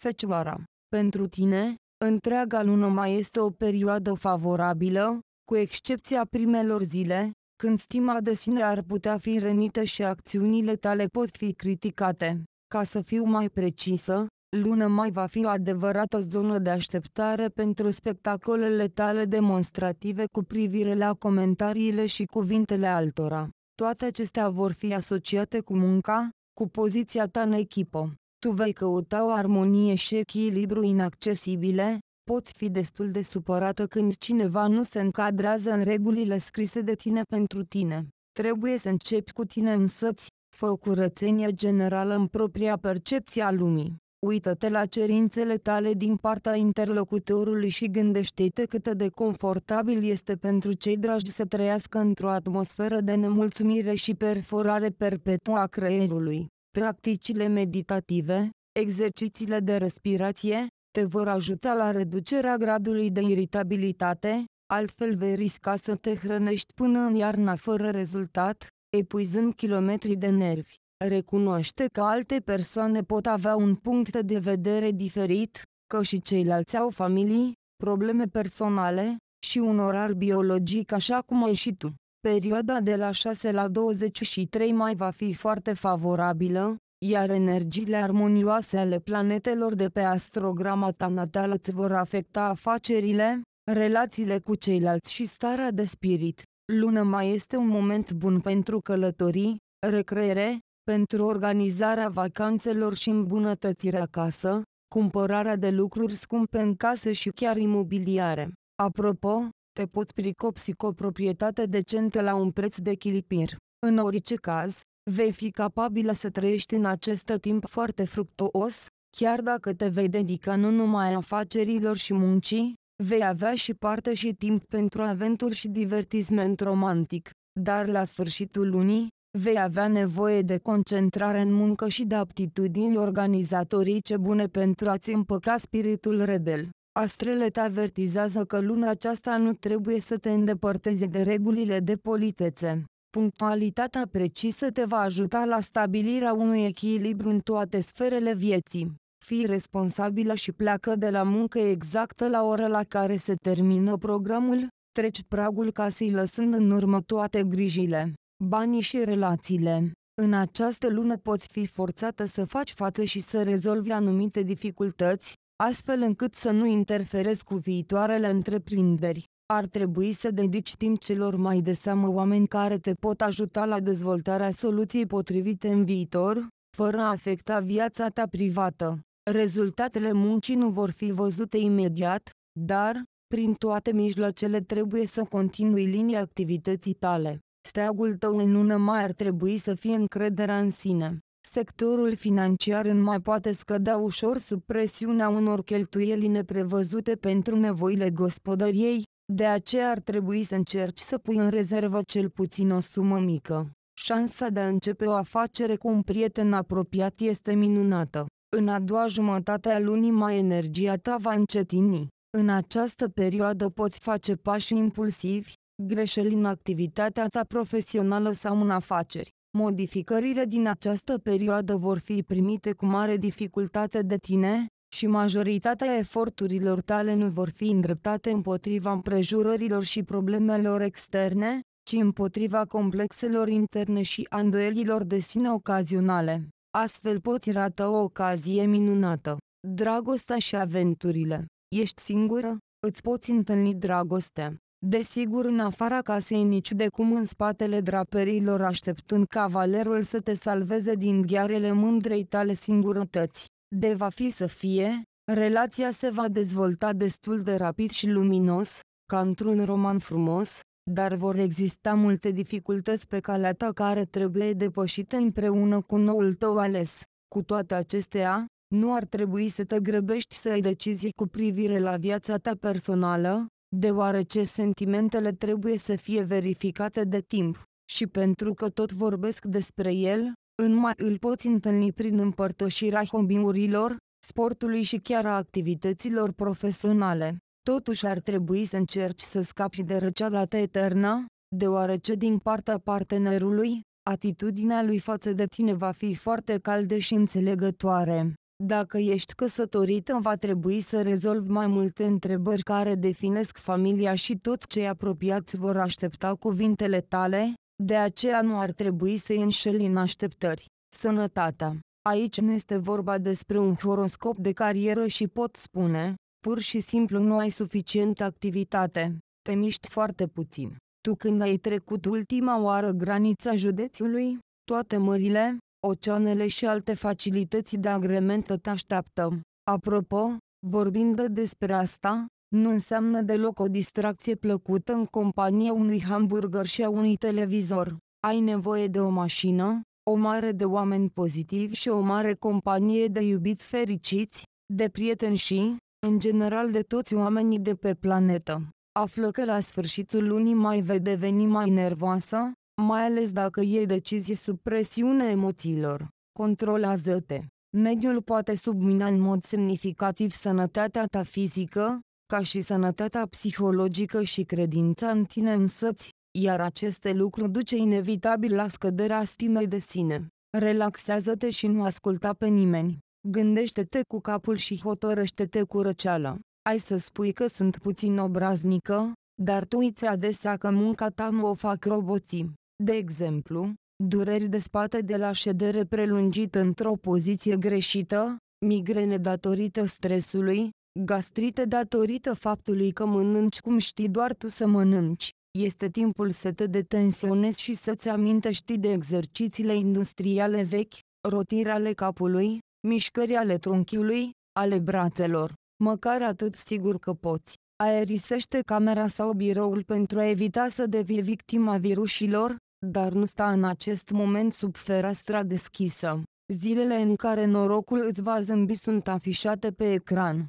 Fecioara. Pentru tine, întreaga lună mai este o perioadă favorabilă, cu excepția primelor zile, când stima de sine ar putea fi renită și acțiunile tale pot fi criticate. Ca să fiu mai precisă, Luna mai va fi o adevărată zonă de așteptare pentru spectacolele tale demonstrative cu privire la comentariile și cuvintele altora. Toate acestea vor fi asociate cu munca, cu poziția ta în echipă. Tu vei căuta o armonie și echilibru inaccesibile, poți fi destul de supărată când cineva nu se încadrează în regulile scrise de tine pentru tine. Trebuie să începi cu tine însăți, fă o curățenie generală în propria percepție a lumii uită-te la cerințele tale din partea interlocutorului și gândește-te cât de confortabil este pentru cei dragi să trăiască într-o atmosferă de nemulțumire și perforare perpetuă a creierului. Practicile meditative, exercițiile de respirație, te vor ajuta la reducerea gradului de iritabilitate, altfel vei risca să te hrănești până în iarna fără rezultat, epuizând kilometri de nervi. Recunoaște că alte persoane pot avea un punct de vedere diferit, că și ceilalți au familii, probleme personale și un orar biologic așa cum ai și tu. Perioada de la 6 la 23 mai va fi foarte favorabilă, iar energiile armonioase ale planetelor de pe astrograma ta natală îți vor afecta afacerile, relațiile cu ceilalți și starea de spirit. Luna mai este un moment bun pentru călătorii, recreere, pentru organizarea vacanțelor și îmbunătățirea casă, cumpărarea de lucruri scumpe în casă și chiar imobiliare. Apropo, te poți pricopsi cu o proprietate decentă la un preț de chilipir. În orice caz, vei fi capabilă să trăiești în acest timp foarte fructuos, chiar dacă te vei dedica nu numai afacerilor și muncii, vei avea și parte și timp pentru aventuri și divertisment romantic. Dar la sfârșitul lunii, vei avea nevoie de concentrare în muncă și de aptitudini organizatorice bune pentru a-ți împăca spiritul rebel. Astrele te avertizează că luna aceasta nu trebuie să te îndepărteze de regulile de politețe. Punctualitatea precisă te va ajuta la stabilirea unui echilibru în toate sferele vieții. Fii responsabilă și pleacă de la muncă exactă la ora la care se termină programul, treci pragul casei lăsând în urmă toate grijile banii și relațiile. În această lună poți fi forțată să faci față și să rezolvi anumite dificultăți, astfel încât să nu interferezi cu viitoarele întreprinderi. Ar trebui să dedici timp celor mai de seamă oameni care te pot ajuta la dezvoltarea soluției potrivite în viitor, fără a afecta viața ta privată. Rezultatele muncii nu vor fi văzute imediat, dar, prin toate mijloacele trebuie să continui linia activității tale. Steagul tău în lună mai ar trebui să fie încrederea în sine. Sectorul financiar în mai poate scădea ușor sub presiunea unor cheltuieli neprevăzute pentru nevoile gospodăriei, de aceea ar trebui să încerci să pui în rezervă cel puțin o sumă mică. Șansa de a începe o afacere cu un prieten apropiat este minunată. În a doua jumătate a lunii mai energia ta va încetini. În această perioadă poți face pași impulsivi, greșeli în activitatea ta profesională sau în afaceri. Modificările din această perioadă vor fi primite cu mare dificultate de tine, și majoritatea eforturilor tale nu vor fi îndreptate împotriva împrejurărilor și problemelor externe, ci împotriva complexelor interne și a îndoielilor de sine ocazionale. Astfel poți rata o ocazie minunată. Dragostea și aventurile. Ești singură? Îți poți întâlni dragostea desigur în afara casei nici de cum în spatele draperilor așteptând cavalerul să te salveze din ghearele mândrei tale singurătăți. De va fi să fie, relația se va dezvolta destul de rapid și luminos, ca într-un roman frumos, dar vor exista multe dificultăți pe calea ta care trebuie depășite împreună cu noul tău ales. Cu toate acestea, nu ar trebui să te grăbești să ai decizii cu privire la viața ta personală, deoarece sentimentele trebuie să fie verificate de timp, și pentru că tot vorbesc despre el, în mai îl poți întâlni prin împărtășirea hobby-urilor, sportului și chiar a activităților profesionale. Totuși ar trebui să încerci să scapi de răceala ta eternă, deoarece din partea partenerului, atitudinea lui față de tine va fi foarte caldă și înțelegătoare. Dacă ești căsătorită, va trebui să rezolvi mai multe întrebări care definesc familia și toți cei apropiați vor aștepta cuvintele tale, de aceea nu ar trebui să-i înșeli în așteptări. Sănătatea. Aici nu este vorba despre un horoscop de carieră și pot spune, pur și simplu nu ai suficientă activitate, te miști foarte puțin. Tu când ai trecut ultima oară granița județului, toate mările, oceanele și alte facilități de agrement te așteaptă. Apropo, vorbind despre asta, nu înseamnă deloc o distracție plăcută în compania unui hamburger și a unui televizor. Ai nevoie de o mașină, o mare de oameni pozitivi și o mare companie de iubiți fericiți, de prieteni și, în general de toți oamenii de pe planetă. Află că la sfârșitul lunii mai vei deveni mai nervoasă, mai ales dacă iei decizii sub presiune emoțiilor. Controlează-te. Mediul poate submina în mod semnificativ sănătatea ta fizică, ca și sănătatea psihologică și credința în tine însăți, iar aceste lucruri duce inevitabil la scăderea stimei de sine. Relaxează-te și nu asculta pe nimeni. Gândește-te cu capul și hotărăște-te cu răceală. Ai să spui că sunt puțin obraznică, dar tu îți adesea că munca ta nu o fac roboții. De exemplu, dureri de spate de la ședere prelungită într-o poziție greșită, migrene datorită stresului, gastrite datorită faptului că mănânci cum știi doar tu să mănânci. Este timpul să te detensionezi și să-ți amintești de exercițiile industriale vechi, rotirea ale capului, mișcări ale trunchiului, ale brațelor. Măcar atât sigur că poți. Aerisește camera sau biroul pentru a evita să devii victima virusilor, dar nu sta în acest moment sub fereastra deschisă. Zilele în care norocul îți va zâmbi sunt afișate pe ecran.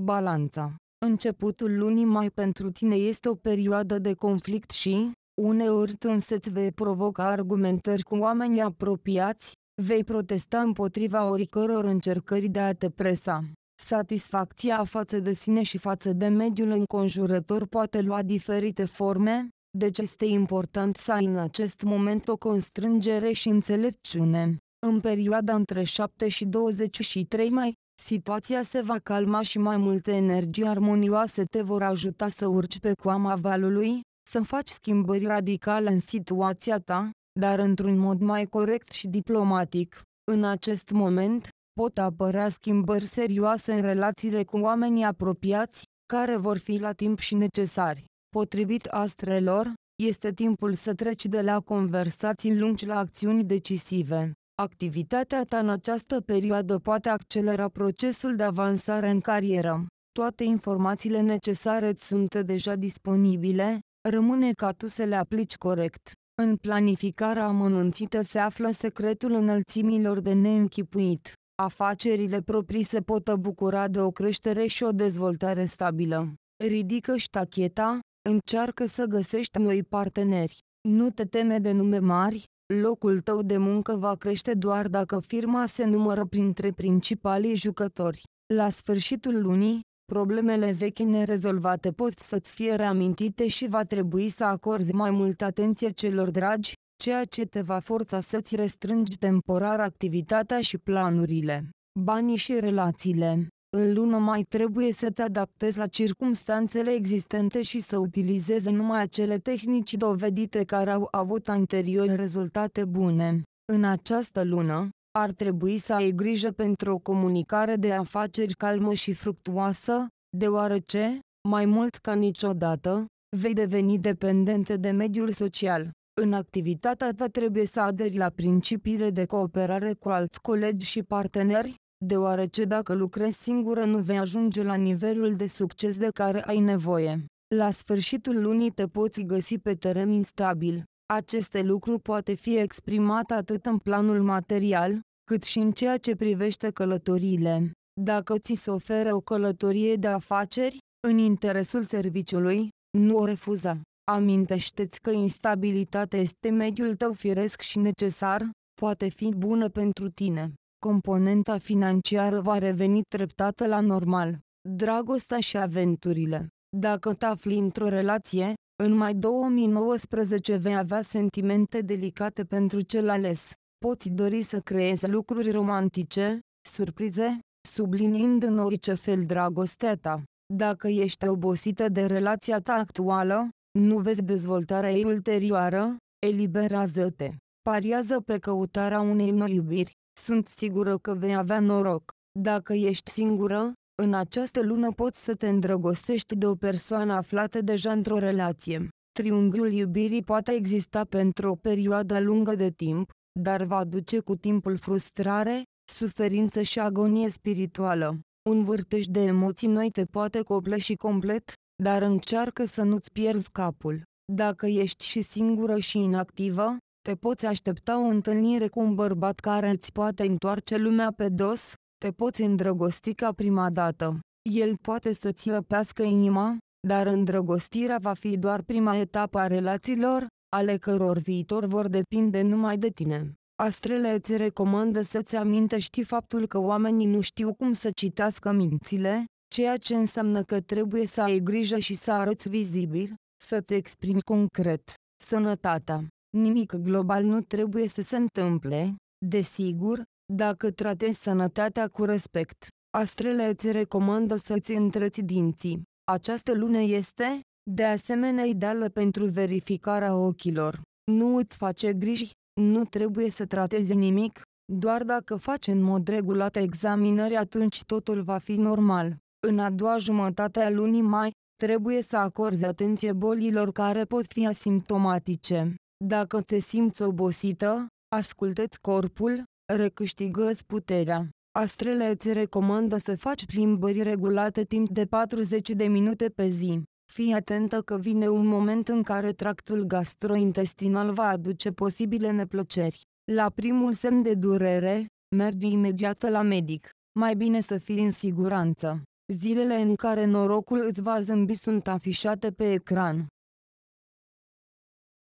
Balanța Începutul lunii mai pentru tine este o perioadă de conflict și, uneori tu îți vei provoca argumentări cu oameni apropiați, vei protesta împotriva oricăror încercări de a te presa. Satisfacția față de sine și față de mediul înconjurător poate lua diferite forme, deci este important să ai în acest moment o constrângere și înțelepciune. În perioada între 7 și 23 mai, situația se va calma și mai multe energii armonioase te vor ajuta să urci pe coama valului, să faci schimbări radicale în situația ta, dar într-un mod mai corect și diplomatic. În acest moment, pot apărea schimbări serioase în relațiile cu oamenii apropiați, care vor fi la timp și necesari. Potrivit astrelor, este timpul să treci de la conversații lungi la acțiuni decisive. Activitatea ta în această perioadă poate accelera procesul de avansare în carieră. Toate informațiile necesare îți sunt deja disponibile, rămâne ca tu să le aplici corect. În planificarea amănunțită se află secretul înălțimilor de neînchipuit. Afacerile proprii se pot bucura de o creștere și o dezvoltare stabilă. Ridică ștacheta, Încearcă să găsești noi parteneri. Nu te teme de nume mari, locul tău de muncă va crește doar dacă firma se numără printre principalii jucători. La sfârșitul lunii, problemele vechi nerezolvate pot să-ți fie reamintite și va trebui să acorzi mai multă atenție celor dragi, ceea ce te va forța să-ți restrângi temporar activitatea și planurile, banii și relațiile. În lună mai trebuie să te adaptezi la circumstanțele existente și să utilizezi numai acele tehnici dovedite care au avut anterior rezultate bune. În această lună, ar trebui să ai grijă pentru o comunicare de afaceri calmă și fructuoasă, deoarece, mai mult ca niciodată, vei deveni dependente de mediul social. În activitatea ta trebuie să aderi la principiile de cooperare cu alți colegi și parteneri, deoarece dacă lucrezi singură nu vei ajunge la nivelul de succes de care ai nevoie. La sfârșitul lunii te poți găsi pe teren instabil. Aceste lucruri poate fi exprimat atât în planul material, cât și în ceea ce privește călătoriile. Dacă ți se oferă o călătorie de afaceri, în interesul serviciului, nu o refuza. Amintește-ți că instabilitatea este mediul tău firesc și necesar, poate fi bună pentru tine componenta financiară va reveni treptată la normal. Dragostea și aventurile. Dacă te afli într-o relație, în mai 2019 vei avea sentimente delicate pentru cel ales. Poți dori să creezi lucruri romantice, surprize, sublinind în orice fel dragostea ta. Dacă ești obosită de relația ta actuală, nu vezi dezvoltarea ei ulterioară, eliberează-te. Pariază pe căutarea unei noi iubiri, sunt sigură că vei avea noroc. Dacă ești singură, în această lună poți să te îndrăgostești de o persoană aflată deja într-o relație. Triunghiul iubirii poate exista pentru o perioadă lungă de timp, dar va duce cu timpul frustrare, suferință și agonie spirituală. Un vârtej de emoții noi te poate și complet, dar încearcă să nu-ți pierzi capul. Dacă ești și singură și inactivă, te poți aștepta o întâlnire cu un bărbat care îți poate întoarce lumea pe dos, te poți îndrăgosti ca prima dată. El poate să-ți răpească inima, dar îndrăgostirea va fi doar prima etapă a relațiilor, ale căror viitor vor depinde numai de tine. Astrele îți recomandă să-ți amintești faptul că oamenii nu știu cum să citească mințile, ceea ce înseamnă că trebuie să ai grijă și să arăți vizibil, să te exprimi concret. Sănătatea Nimic global nu trebuie să se întâmple, desigur, dacă tratezi sănătatea cu respect. Astrele îți recomandă să-ți întreți dinții. Această lună este, de asemenea, ideală pentru verificarea ochilor. Nu îți face griji, nu trebuie să tratezi nimic, doar dacă faci în mod regulat examinări atunci totul va fi normal. În a doua jumătate a lunii mai, trebuie să acorzi atenție bolilor care pot fi asimptomatice. Dacă te simți obosită, ascultă-ți corpul, recâștigă-ți puterea. Astrele îți recomandă să faci plimbări regulate timp de 40 de minute pe zi. Fii atentă că vine un moment în care tractul gastrointestinal va aduce posibile neplăceri. La primul semn de durere, mergi imediat la medic. Mai bine să fii în siguranță. Zilele în care norocul îți va zâmbi sunt afișate pe ecran.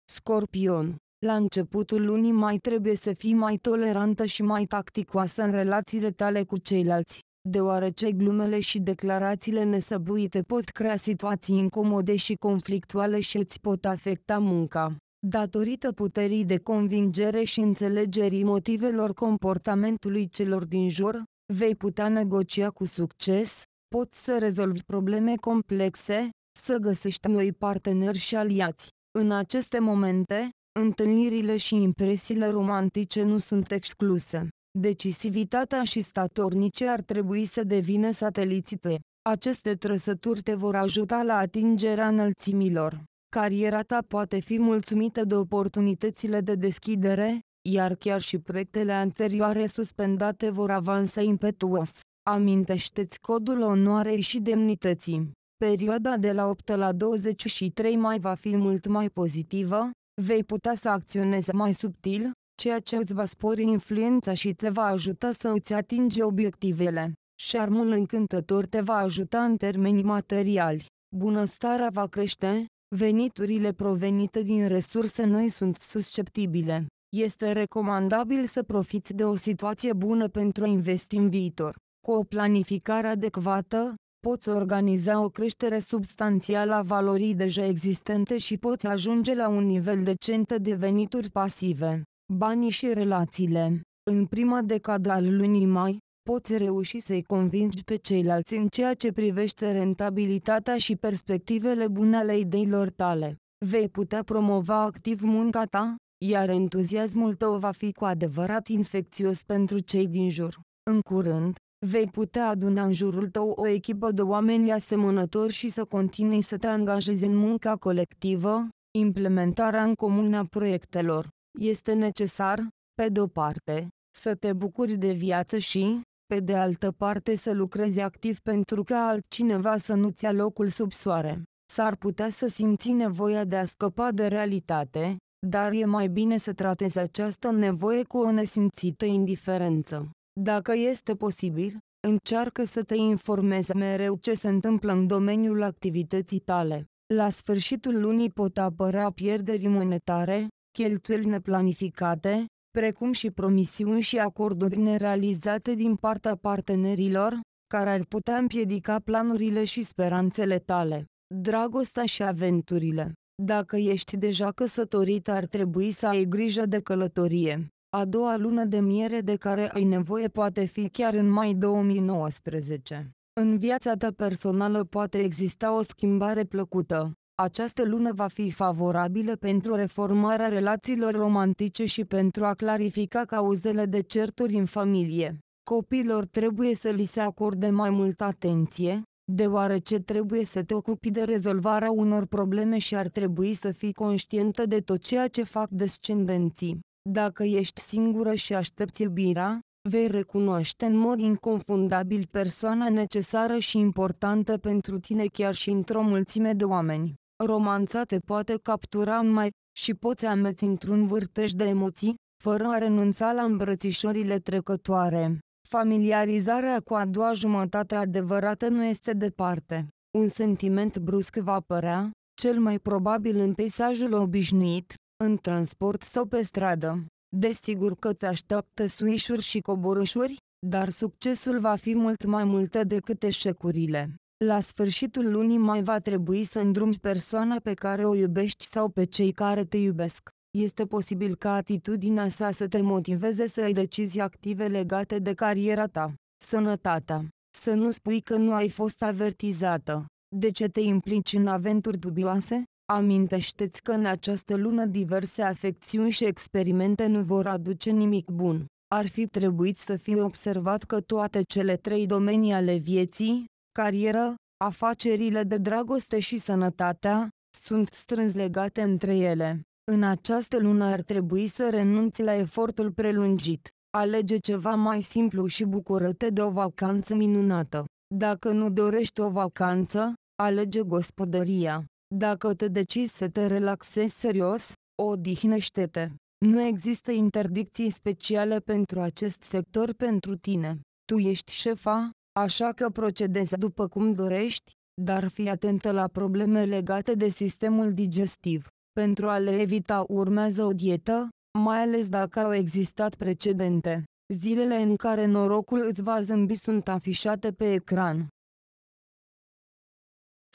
Scorpion la începutul lunii mai trebuie să fii mai tolerantă și mai tacticoasă în relațiile tale cu ceilalți, deoarece glumele și declarațiile nesăbuite pot crea situații incomode și conflictuale și îți pot afecta munca. Datorită puterii de convingere și înțelegerii motivelor comportamentului celor din jur, vei putea negocia cu succes, poți să rezolvi probleme complexe, să găsești noi parteneri și aliați în aceste momente, întâlnirile și impresiile romantice nu sunt excluse. Decisivitatea și statornice ar trebui să devină satelițite. Aceste trăsături te vor ajuta la atingerea înălțimilor. Cariera ta poate fi mulțumită de oportunitățile de deschidere, iar chiar și proiectele anterioare suspendate vor avansa impetuos. Amintește-ți codul onoarei și demnității. Perioada de la 8 la 23 mai va fi mult mai pozitivă, vei putea să acționezi mai subtil, ceea ce îți va spori influența și te va ajuta să îți atingi obiectivele. Șarmul încântător te va ajuta în termeni materiali. Bunăstarea va crește, veniturile provenite din resurse noi sunt susceptibile. Este recomandabil să profiți de o situație bună pentru a investi în viitor. Cu o planificare adecvată, poți organiza o creștere substanțială a valorii deja existente și poți ajunge la un nivel decent de venituri pasive. Banii și relațiile. În prima decadă al lunii mai, poți reuși să-i convingi pe ceilalți în ceea ce privește rentabilitatea și perspectivele bune ale ideilor tale. Vei putea promova activ munca ta, iar entuziasmul tău va fi cu adevărat infecțios pentru cei din jur. În curând, vei putea aduna în jurul tău o echipă de oameni asemănători și să continui să te angajezi în munca colectivă, implementarea în comun a proiectelor. Este necesar, pe de-o parte, să te bucuri de viață și, pe de altă parte să lucrezi activ pentru ca altcineva să nu-ți ia locul sub soare. S-ar putea să simți nevoia de a scăpa de realitate, dar e mai bine să tratezi această nevoie cu o nesimțită indiferență. Dacă este posibil, încearcă să te informezi mereu ce se întâmplă în domeniul activității tale. La sfârșitul lunii pot apărea pierderi monetare, cheltuieli neplanificate, precum și promisiuni și acorduri nerealizate din partea partenerilor, care ar putea împiedica planurile și speranțele tale, dragostea și aventurile. Dacă ești deja căsătorit, ar trebui să ai grijă de călătorie. A doua lună de miere de care ai nevoie poate fi chiar în mai 2019. În viața ta personală poate exista o schimbare plăcută. Această lună va fi favorabilă pentru reformarea relațiilor romantice și pentru a clarifica cauzele de certuri în familie. Copiilor trebuie să li se acorde mai multă atenție, deoarece trebuie să te ocupi de rezolvarea unor probleme și ar trebui să fii conștientă de tot ceea ce fac descendenții. Dacă ești singură și aștepți iubirea, vei recunoaște în mod inconfundabil persoana necesară și importantă pentru tine chiar și într-o mulțime de oameni. Romanța te poate captura mai și poți ameți într-un vârtej de emoții, fără a renunța la îmbrățișările trecătoare. Familiarizarea cu a doua jumătate adevărată nu este departe. Un sentiment brusc va apărea, cel mai probabil în peisajul obișnuit, în transport sau pe stradă. Desigur că te așteaptă suișuri și coborâșuri, dar succesul va fi mult mai multe decât eșecurile. La sfârșitul lunii mai va trebui să îndrumi persoana pe care o iubești sau pe cei care te iubesc. Este posibil ca atitudinea sa să te motiveze să ai decizii active legate de cariera ta, sănătatea. Să nu spui că nu ai fost avertizată. De ce te implici în aventuri dubioase? Amintește-ți că în această lună diverse afecțiuni și experimente nu vor aduce nimic bun. Ar fi trebuit să fie observat că toate cele trei domenii ale vieții, carieră, afacerile de dragoste și sănătatea, sunt strâns legate între ele. În această lună ar trebui să renunți la efortul prelungit. Alege ceva mai simplu și bucură-te de o vacanță minunată. Dacă nu dorești o vacanță, alege gospodăria. Dacă te decizi să te relaxezi serios, odihnește-te. Nu există interdicții speciale pentru acest sector pentru tine. Tu ești șefa, așa că procedezi după cum dorești, dar fii atentă la probleme legate de sistemul digestiv. Pentru a le evita urmează o dietă, mai ales dacă au existat precedente. Zilele în care norocul îți va zâmbi sunt afișate pe ecran.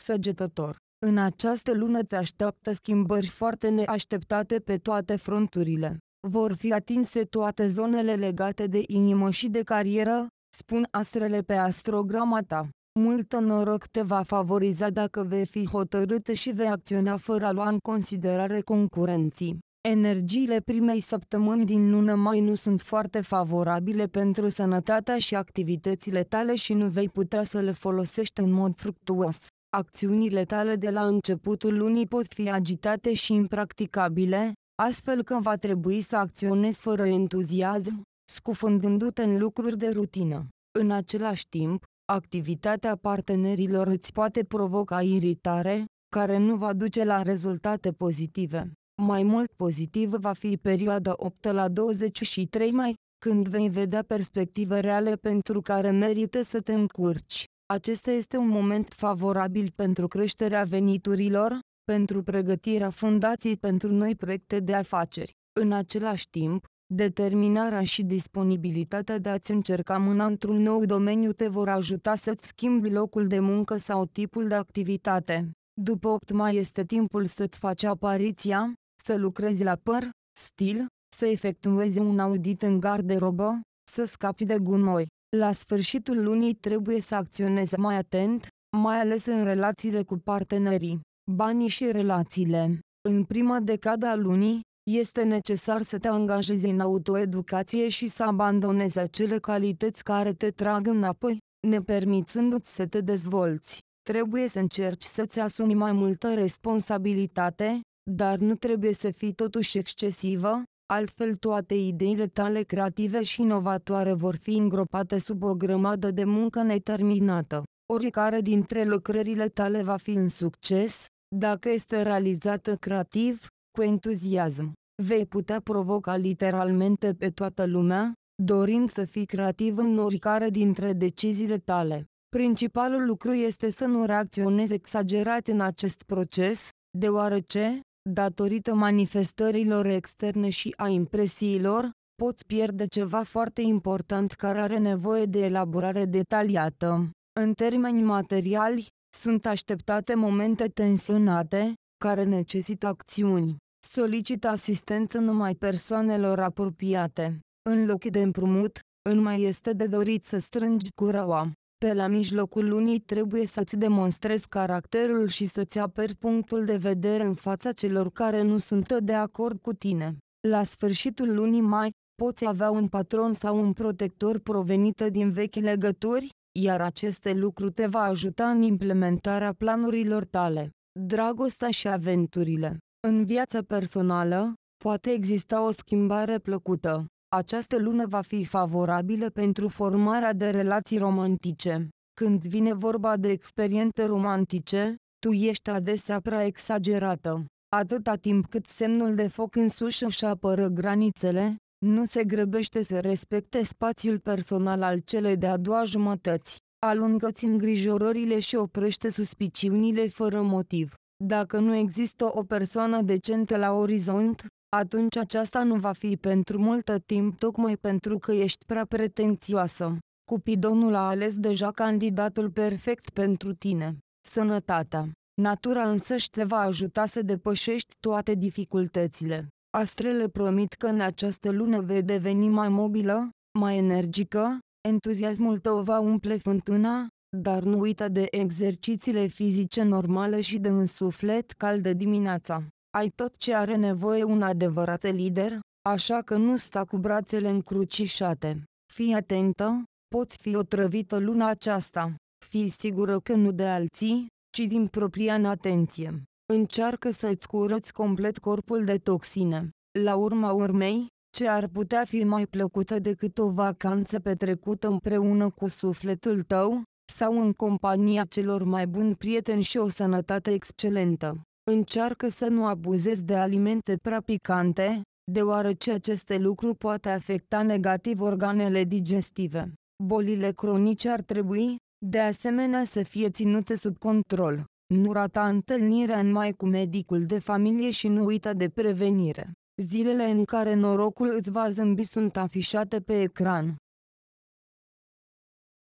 Săgetător în această lună te așteaptă schimbări foarte neașteptate pe toate fronturile. Vor fi atinse toate zonele legate de inimă și de carieră, spun astrele pe astrograma ta. Multă noroc te va favoriza dacă vei fi hotărât și vei acționa fără a lua în considerare concurenții. Energiile primei săptămâni din lună mai nu sunt foarte favorabile pentru sănătatea și activitățile tale și nu vei putea să le folosești în mod fructuos acțiunile tale de la începutul lunii pot fi agitate și impracticabile, astfel că va trebui să acționezi fără entuziasm, scufundându-te în lucruri de rutină. În același timp, activitatea partenerilor îți poate provoca iritare, care nu va duce la rezultate pozitive. Mai mult pozitiv va fi perioada 8 la 23 mai, când vei vedea perspective reale pentru care merită să te încurci. Acesta este un moment favorabil pentru creșterea veniturilor, pentru pregătirea fundației pentru noi proiecte de afaceri. În același timp, determinarea și disponibilitatea de a-ți încerca mâna într-un nou domeniu te vor ajuta să-ți schimbi locul de muncă sau tipul de activitate. După 8 mai este timpul să-ți faci apariția, să lucrezi la păr, stil, să efectuezi un audit în garderobă, să scapi de gunoi. La sfârșitul lunii trebuie să acționezi mai atent, mai ales în relațiile cu partenerii, banii și relațiile. În prima decadă a lunii, este necesar să te angajezi în autoeducație și să abandonezi acele calități care te trag înapoi, nepermițându-ți să te dezvolți. Trebuie să încerci să-ți asumi mai multă responsabilitate, dar nu trebuie să fii totuși excesivă, altfel toate ideile tale creative și inovatoare vor fi îngropate sub o grămadă de muncă neterminată. Oricare dintre lucrările tale va fi un succes, dacă este realizată creativ, cu entuziasm. Vei putea provoca literalmente pe toată lumea, dorind să fii creativ în oricare dintre deciziile tale. Principalul lucru este să nu reacționezi exagerat în acest proces, deoarece, datorită manifestărilor externe și a impresiilor, poți pierde ceva foarte important care are nevoie de elaborare detaliată. În termeni materiali, sunt așteptate momente tensionate, care necesită acțiuni. Solicită asistență numai persoanelor apropiate. În loc de împrumut, în mai este de dorit să strângi curaua. Pe la mijlocul lunii trebuie să-ți demonstrezi caracterul și să-ți aperi punctul de vedere în fața celor care nu sunt de acord cu tine. La sfârșitul lunii mai, poți avea un patron sau un protector provenită din vechi legături, iar aceste lucruri te va ajuta în implementarea planurilor tale. Dragostea și aventurile În viața personală, poate exista o schimbare plăcută. Această lună va fi favorabilă pentru formarea de relații romantice. Când vine vorba de experiențe romantice, tu ești adesea prea exagerată. Atâta timp cât semnul de foc însuși își apără granițele, nu se grăbește să respecte spațiul personal al celei de-a doua jumătăți. Alungă-ți îngrijorările și oprește suspiciunile fără motiv. Dacă nu există o persoană decentă la orizont, atunci aceasta nu va fi pentru multă timp tocmai pentru că ești prea pretențioasă. Cupidonul a ales deja candidatul perfect pentru tine. Sănătatea. Natura însăși te va ajuta să depășești toate dificultățile. Astrele promit că în această lună vei deveni mai mobilă, mai energică, entuziasmul tău va umple fântâna, dar nu uita de exercițiile fizice normale și de un suflet cald de dimineața ai tot ce are nevoie un adevărat lider, așa că nu sta cu brațele încrucișate. Fii atentă, poți fi otrăvită luna aceasta. Fii sigură că nu de alții, ci din propria atenție. Încearcă să-ți curăți complet corpul de toxine. La urma urmei, ce ar putea fi mai plăcută decât o vacanță petrecută împreună cu sufletul tău, sau în compania celor mai buni prieteni și o sănătate excelentă. Încearcă să nu abuzezi de alimente prea picante, deoarece aceste lucruri poate afecta negativ organele digestive. Bolile cronice ar trebui, de asemenea, să fie ținute sub control. Nu rata întâlnirea în mai cu medicul de familie și nu uita de prevenire. Zilele în care norocul îți va zâmbi sunt afișate pe ecran.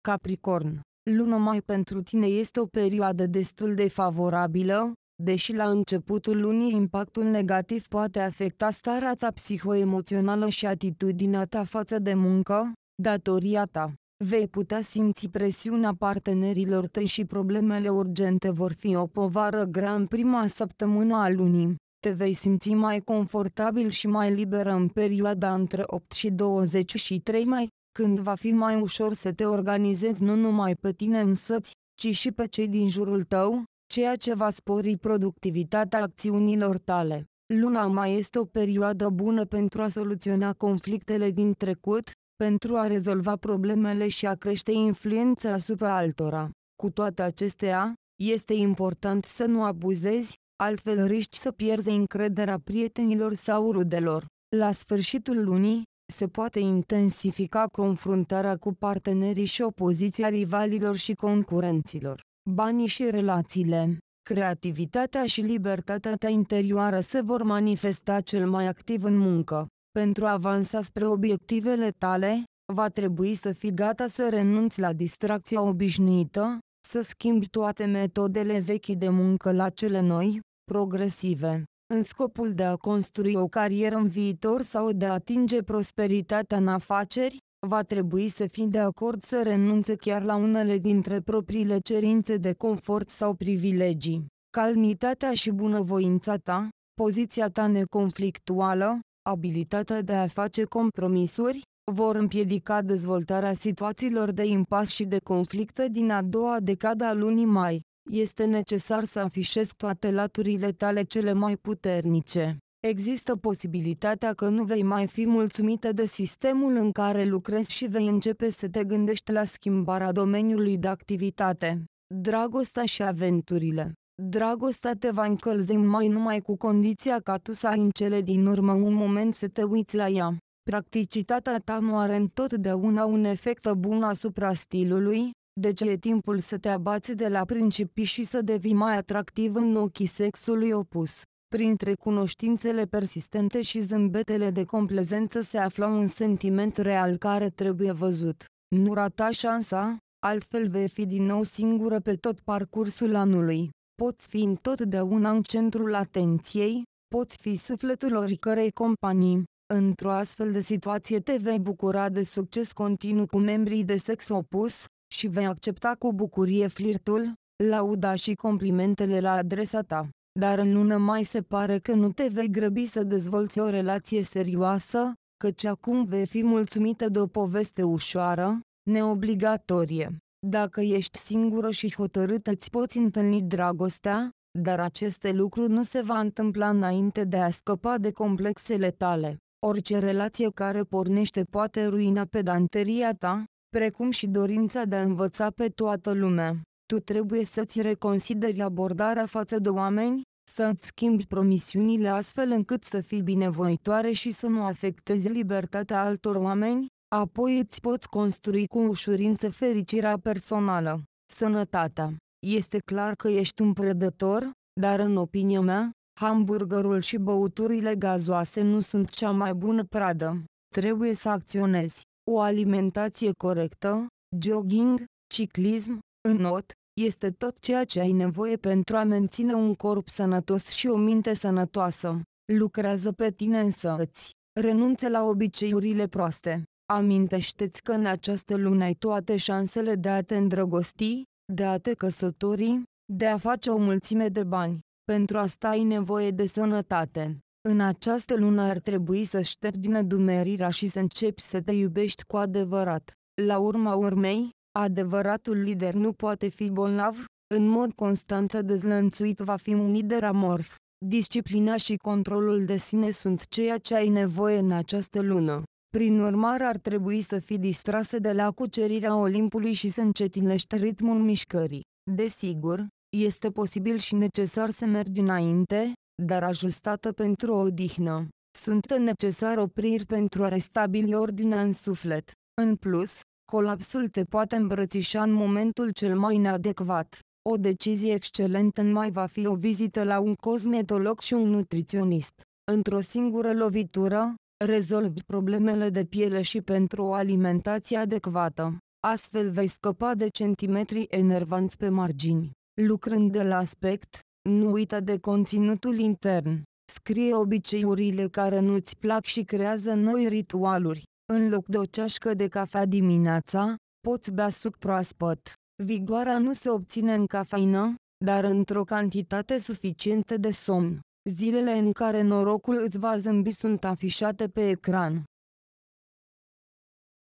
Capricorn Luna mai pentru tine este o perioadă destul de favorabilă, Deși la începutul lunii impactul negativ poate afecta starea ta psihoemoțională și atitudinea ta față de muncă, datoria ta, vei putea simți presiunea partenerilor tăi și problemele urgente vor fi o povară grea în prima săptămână a lunii. Te vei simți mai confortabil și mai liberă în perioada între 8 și 23 mai, când va fi mai ușor să te organizezi nu numai pe tine însăți, ci și pe cei din jurul tău, ceea ce va spori productivitatea acțiunilor tale. Luna mai este o perioadă bună pentru a soluționa conflictele din trecut, pentru a rezolva problemele și a crește influența asupra altora. Cu toate acestea, este important să nu abuzezi, altfel riști să pierzi încrederea prietenilor sau rudelor. La sfârșitul lunii, se poate intensifica confruntarea cu partenerii și opoziția rivalilor și concurenților banii și relațiile, creativitatea și libertatea ta interioară se vor manifesta cel mai activ în muncă. Pentru a avansa spre obiectivele tale, va trebui să fii gata să renunți la distracția obișnuită, să schimbi toate metodele vechi de muncă la cele noi, progresive, în scopul de a construi o carieră în viitor sau de a atinge prosperitatea în afaceri, va trebui să fii de acord să renunțe chiar la unele dintre propriile cerințe de confort sau privilegii. Calmitatea și bunăvoința ta, poziția ta neconflictuală, abilitatea de a face compromisuri, vor împiedica dezvoltarea situațiilor de impas și de conflictă din a doua decada a lunii mai. Este necesar să afișezi toate laturile tale cele mai puternice. Există posibilitatea că nu vei mai fi mulțumită de sistemul în care lucrezi și vei începe să te gândești la schimbarea domeniului de activitate. Dragostea și aventurile Dragostea te va încălzi mai numai cu condiția ca tu să ai în cele din urmă un moment să te uiți la ea. Practicitatea ta nu are întotdeauna un efect bun asupra stilului, deci e timpul să te abați de la principii și să devii mai atractiv în ochii sexului opus. Printre cunoștințele persistente și zâmbetele de complezență se afla un sentiment real care trebuie văzut. Nu rata șansa, altfel vei fi din nou singură pe tot parcursul anului. Poți fi întotdeauna în centrul atenției, poți fi sufletul oricărei companii. Într-o astfel de situație te vei bucura de succes continuu cu membrii de sex opus și vei accepta cu bucurie flirtul, lauda și complimentele la adresa ta dar în lună mai se pare că nu te vei grăbi să dezvolți o relație serioasă, căci acum vei fi mulțumită de o poveste ușoară, neobligatorie. Dacă ești singură și hotărâtă îți poți întâlni dragostea, dar aceste lucruri nu se va întâmpla înainte de a scăpa de complexele tale. Orice relație care pornește poate ruina pedanteria ta, precum și dorința de a învăța pe toată lumea. Tu trebuie să-ți reconsideri abordarea față de oameni, să-ți schimbi promisiunile astfel încât să fii binevoitoare și să nu afectezi libertatea altor oameni, apoi îți poți construi cu ușurință fericirea personală. Sănătatea. Este clar că ești un prădător, dar în opinia mea, hamburgerul și băuturile gazoase nu sunt cea mai bună pradă. Trebuie să acționezi. O alimentație corectă, jogging, ciclism, înot, este tot ceea ce ai nevoie pentru a menține un corp sănătos și o minte sănătoasă. Lucrează pe tine însă îți. Renunțe la obiceiurile proaste. Amintește-ți că în această lună ai toate șansele de a te îndrăgosti, de a te căsători, de a face o mulțime de bani. Pentru asta ai nevoie de sănătate. În această lună ar trebui să ștergi nedumerirea și să începi să te iubești cu adevărat. La urma urmei, Adevăratul lider nu poate fi bolnav, în mod constant dezlănțuit va fi un lider amorf. Disciplina și controlul de sine sunt ceea ce ai nevoie în această lună. Prin urmare ar trebui să fii distrasă de la cucerirea Olimpului și să încetinești ritmul mișcării. Desigur, este posibil și necesar să mergi înainte, dar ajustată pentru o odihnă. Sunt necesar opriri pentru a restabili ordinea în suflet. În plus, colapsul te poate îmbrățișa în momentul cel mai inadecvat. O decizie excelentă în mai va fi o vizită la un cosmetolog și un nutriționist. Într-o singură lovitură, rezolvi problemele de piele și pentru o alimentație adecvată. Astfel vei scăpa de centimetri enervanți pe margini. Lucrând de la aspect, nu uita de conținutul intern. Scrie obiceiurile care nu-ți plac și creează noi ritualuri. În loc de o ceașcă de cafea dimineața, poți bea suc proaspăt. Vigoarea nu se obține în cafeină, dar într-o cantitate suficientă de somn. Zilele în care norocul îți va zâmbi sunt afișate pe ecran.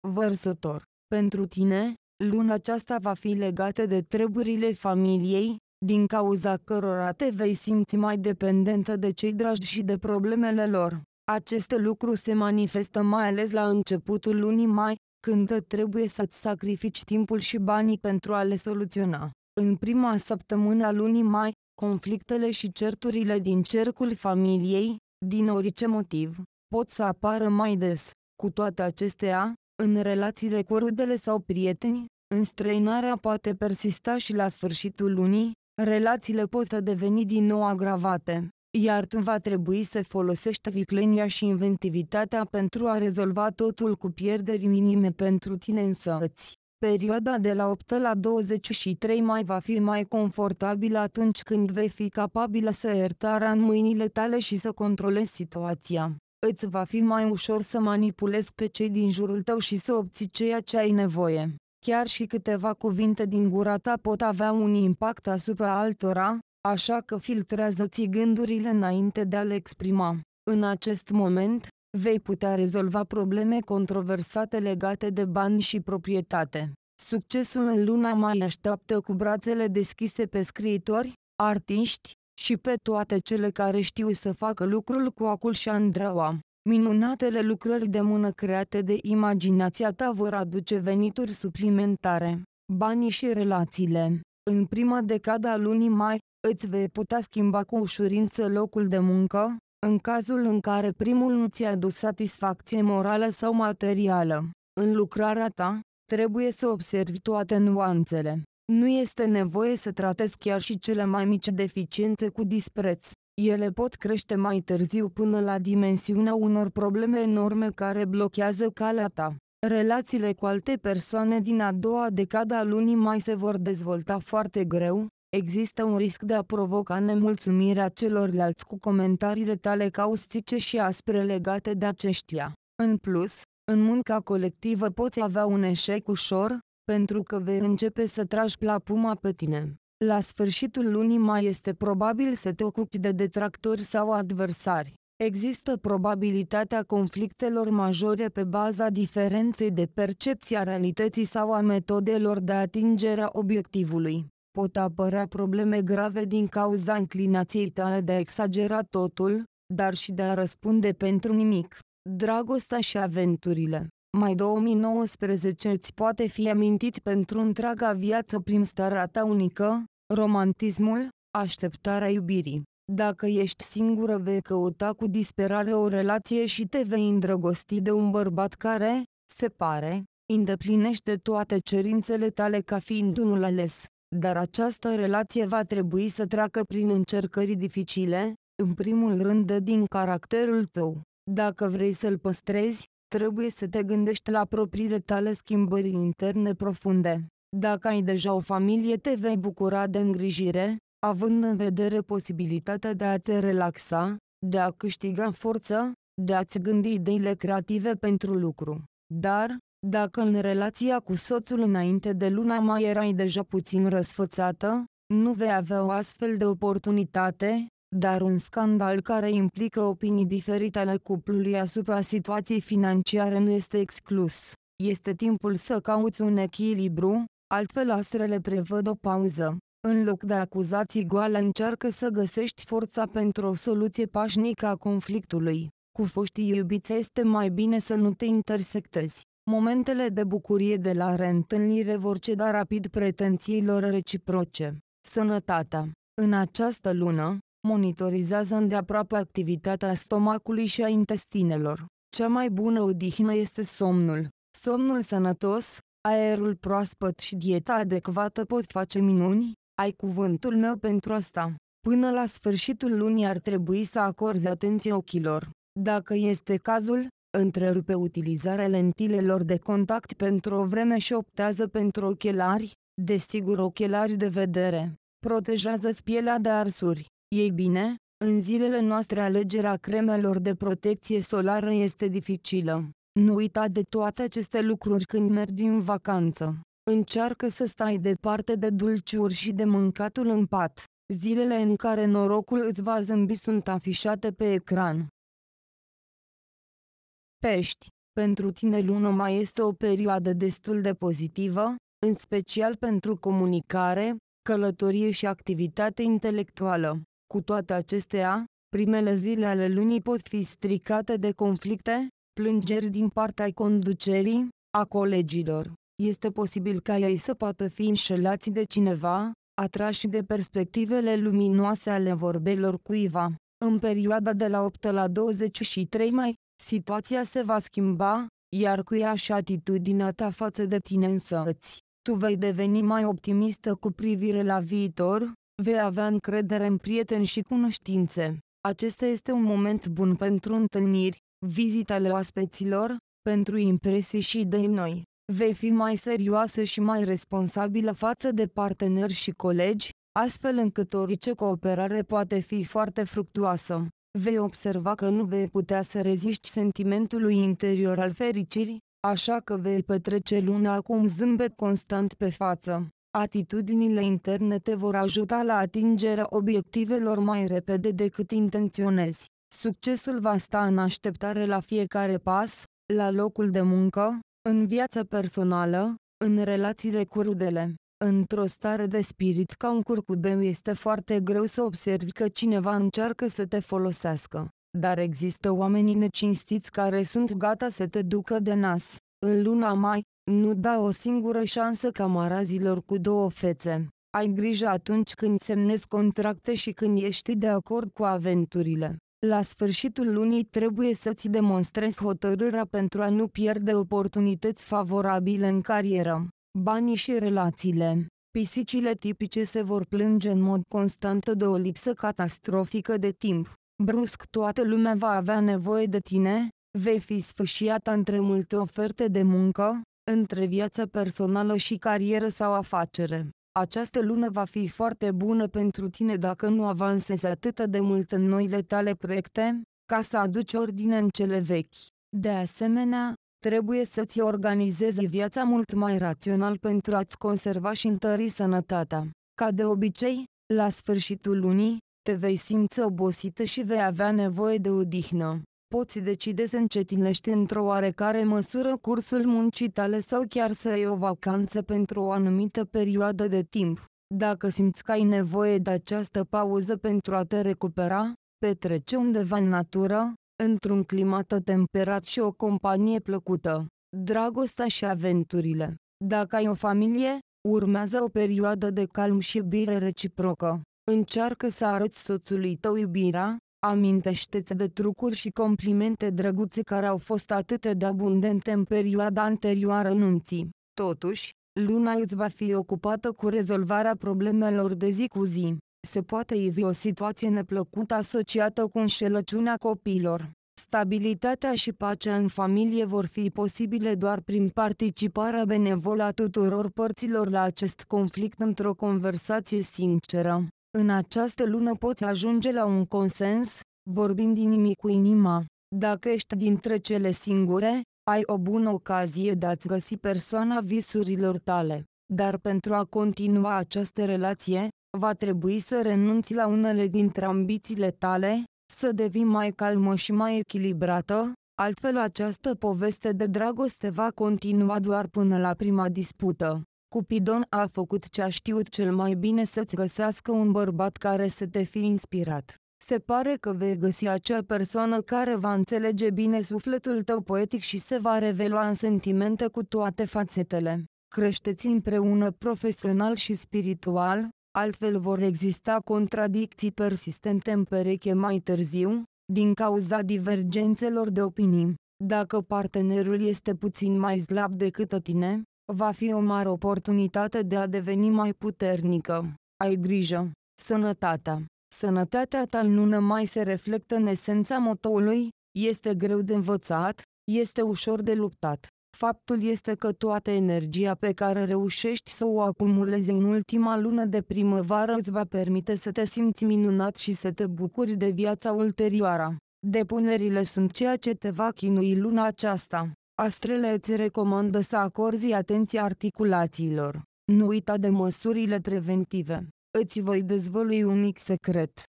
Vărsător. Pentru tine, luna aceasta va fi legată de treburile familiei, din cauza cărora te vei simți mai dependentă de cei dragi și de problemele lor. Acest lucru se manifestă mai ales la începutul lunii mai, când trebuie să-ți sacrifici timpul și banii pentru a le soluționa. În prima săptămână a lunii mai, conflictele și certurile din cercul familiei, din orice motiv, pot să apară mai des. Cu toate acestea, în relațiile cu rudele sau prieteni, înstrăinarea poate persista și la sfârșitul lunii, relațiile pot deveni din nou agravate iar tu va trebui să folosești viclenia și inventivitatea pentru a rezolva totul cu pierderi minime pentru tine însăți. Perioada de la 8 la 23 mai va fi mai confortabilă atunci când vei fi capabilă să iertara în mâinile tale și să controlezi situația. Îți va fi mai ușor să manipulezi pe cei din jurul tău și să obții ceea ce ai nevoie. Chiar și câteva cuvinte din gura ta pot avea un impact asupra altora, așa că filtrează-ți gândurile înainte de a le exprima. În acest moment, vei putea rezolva probleme controversate legate de bani și proprietate. Succesul în luna mai așteaptă cu brațele deschise pe scriitori, artiști și pe toate cele care știu să facă lucrul cu acul și andraua. Minunatele lucrări de mână create de imaginația ta vor aduce venituri suplimentare, banii și relațiile. În prima decada a lunii mai, îți vei putea schimba cu ușurință locul de muncă, în cazul în care primul nu ți-a dus satisfacție morală sau materială. În lucrarea ta, trebuie să observi toate nuanțele. Nu este nevoie să tratezi chiar și cele mai mici deficiențe cu dispreț. Ele pot crește mai târziu până la dimensiunea unor probleme enorme care blochează calea ta. Relațiile cu alte persoane din a doua decada a lunii mai se vor dezvolta foarte greu, există un risc de a provoca nemulțumirea celorlalți cu comentariile tale caustice și aspre legate de aceștia. În plus, în munca colectivă poți avea un eșec ușor, pentru că vei începe să tragi la puma pe tine. La sfârșitul lunii mai este probabil să te ocupi de detractori sau adversari. Există probabilitatea conflictelor majore pe baza diferenței de percepție a realității sau a metodelor de atingere a obiectivului pot apărea probleme grave din cauza înclinației tale de a exagera totul, dar și de a răspunde pentru nimic. Dragostea și aventurile mai 2019 îți poate fi amintit pentru întreaga viață prin starea ta unică, romantismul, așteptarea iubirii. Dacă ești singură vei căuta cu disperare o relație și te vei îndrăgosti de un bărbat care, se pare, îndeplinește toate cerințele tale ca fiind unul ales dar această relație va trebui să treacă prin încercări dificile, în primul rând din caracterul tău. Dacă vrei să-l păstrezi, trebuie să te gândești la propriile tale schimbări interne profunde. Dacă ai deja o familie, te vei bucura de îngrijire, având în vedere posibilitatea de a te relaxa, de a câștiga forță, de a-ți gândi ideile creative pentru lucru. Dar, dacă în relația cu soțul înainte de luna mai erai deja puțin răsfățată, nu vei avea o astfel de oportunitate, dar un scandal care implică opinii diferite ale cuplului asupra situației financiare nu este exclus. Este timpul să cauți un echilibru, altfel astrele prevăd o pauză. În loc de acuzații goale încearcă să găsești forța pentru o soluție pașnică a conflictului. Cu foștii iubiți este mai bine să nu te intersectezi. Momentele de bucurie de la reîntâlnire vor ceda rapid pretențiilor reciproce. Sănătatea. În această lună, monitorizează îndeaproape activitatea stomacului și a intestinelor. Cea mai bună odihnă este somnul. Somnul sănătos, aerul proaspăt și dieta adecvată pot face minuni, ai cuvântul meu pentru asta. Până la sfârșitul lunii ar trebui să acorzi atenție ochilor. Dacă este cazul, întrerupe utilizarea lentilelor de contact pentru o vreme și optează pentru ochelari, desigur ochelari de vedere. Protejează-ți pielea de arsuri. Ei bine, în zilele noastre alegerea cremelor de protecție solară este dificilă. Nu uita de toate aceste lucruri când mergi în vacanță. Încearcă să stai departe de dulciuri și de mâncatul în pat. Zilele în care norocul îți va zâmbi sunt afișate pe ecran. Pești, pentru tine luna mai este o perioadă destul de pozitivă, în special pentru comunicare, călătorie și activitate intelectuală. Cu toate acestea, primele zile ale lunii pot fi stricate de conflicte, plângeri din partea conducerii, a colegilor. Este posibil ca ei să poată fi înșelați de cineva, atrași de perspectivele luminoase ale vorbelor cuiva. În perioada de la 8 la 23 mai, situația se va schimba, iar cu ea și atitudinea ta față de tine însăți. Tu vei deveni mai optimistă cu privire la viitor, vei avea încredere în prieteni și cunoștințe. Acesta este un moment bun pentru întâlniri, vizitele oaspeților, pentru impresii și idei noi. Vei fi mai serioasă și mai responsabilă față de parteneri și colegi, astfel încât orice cooperare poate fi foarte fructuoasă vei observa că nu vei putea să reziști sentimentului interior al fericirii, așa că vei petrece luna cu un zâmbet constant pe față. Atitudinile interne te vor ajuta la atingerea obiectivelor mai repede decât intenționezi. Succesul va sta în așteptare la fiecare pas, la locul de muncă, în viața personală, în relațiile cu rudele. Într-o stare de spirit ca un curcubeu este foarte greu să observi că cineva încearcă să te folosească, dar există oamenii necinstiți care sunt gata să te ducă de nas. În luna mai, nu da o singură șansă camarazilor cu două fețe. Ai grijă atunci când semnezi contracte și când ești de acord cu aventurile. La sfârșitul lunii trebuie să-ți demonstrezi hotărârea pentru a nu pierde oportunități favorabile în carieră. Banii și relațiile Pisicile tipice se vor plânge în mod constant de o lipsă catastrofică de timp. Brusc toată lumea va avea nevoie de tine, vei fi sfâșiată între multe oferte de muncă, între viața personală și carieră sau afacere. Această lună va fi foarte bună pentru tine dacă nu avansezi atât de mult în noile tale proiecte, ca să aduci ordine în cele vechi. De asemenea, Trebuie să-ți organizezi viața mult mai rațional pentru a-ți conserva și întări sănătatea. Ca de obicei, la sfârșitul lunii, te vei simți obosită și vei avea nevoie de odihnă. Poți decide să încetinești într-o oarecare măsură cursul muncii tale sau chiar să iei o vacanță pentru o anumită perioadă de timp. Dacă simți că ai nevoie de această pauză pentru a te recupera, petrece undeva în natură, într-un climat temperat și o companie plăcută, dragostea și aventurile. Dacă ai o familie, urmează o perioadă de calm și iubire reciprocă. Încearcă să arăți soțului tău iubirea, amintește-ți de trucuri și complimente drăguțe care au fost atât de abundente în perioada anterioară nunții. Totuși, luna îți va fi ocupată cu rezolvarea problemelor de zi cu zi se poate ivi o situație neplăcută asociată cu înșelăciunea copiilor. Stabilitatea și pacea în familie vor fi posibile doar prin participarea benevolă a tuturor părților la acest conflict într-o conversație sinceră. În această lună poți ajunge la un consens, vorbind inimii cu inima. Dacă ești dintre cele singure, ai o bună ocazie de a-ți găsi persoana visurilor tale. Dar pentru a continua această relație, va trebui să renunți la unele dintre ambițiile tale, să devii mai calmă și mai echilibrată, altfel această poveste de dragoste va continua doar până la prima dispută. Cupidon a făcut ce a știut cel mai bine să-ți găsească un bărbat care să te fi inspirat. Se pare că vei găsi acea persoană care va înțelege bine sufletul tău poetic și se va revela în sentimente cu toate fațetele. Creșteți împreună profesional și spiritual, altfel vor exista contradicții persistente în pereche mai târziu, din cauza divergențelor de opinii. Dacă partenerul este puțin mai slab decât tine, va fi o mare oportunitate de a deveni mai puternică. Ai grijă! Sănătatea Sănătatea ta nu mai se reflectă în esența motoului, este greu de învățat, este ușor de luptat. Faptul este că toată energia pe care reușești să o acumulezi în ultima lună de primăvară îți va permite să te simți minunat și să te bucuri de viața ulterioară. Depunerile sunt ceea ce te va chinui luna aceasta. Astrele îți recomandă să acorzi atenția articulațiilor. Nu uita de măsurile preventive. Îți voi dezvălui un mic secret. 13.500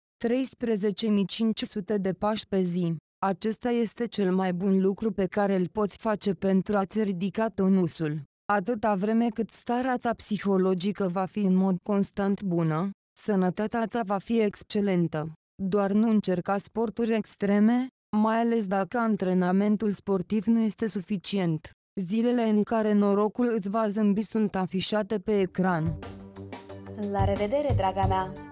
de pași pe zi. Acesta este cel mai bun lucru pe care îl poți face pentru a-ți ridica tonusul. Atâta vreme cât starea ta psihologică va fi în mod constant bună, sănătatea ta va fi excelentă. Doar nu încerca sporturi extreme, mai ales dacă antrenamentul sportiv nu este suficient. Zilele în care norocul îți va zâmbi sunt afișate pe ecran. La revedere, draga mea!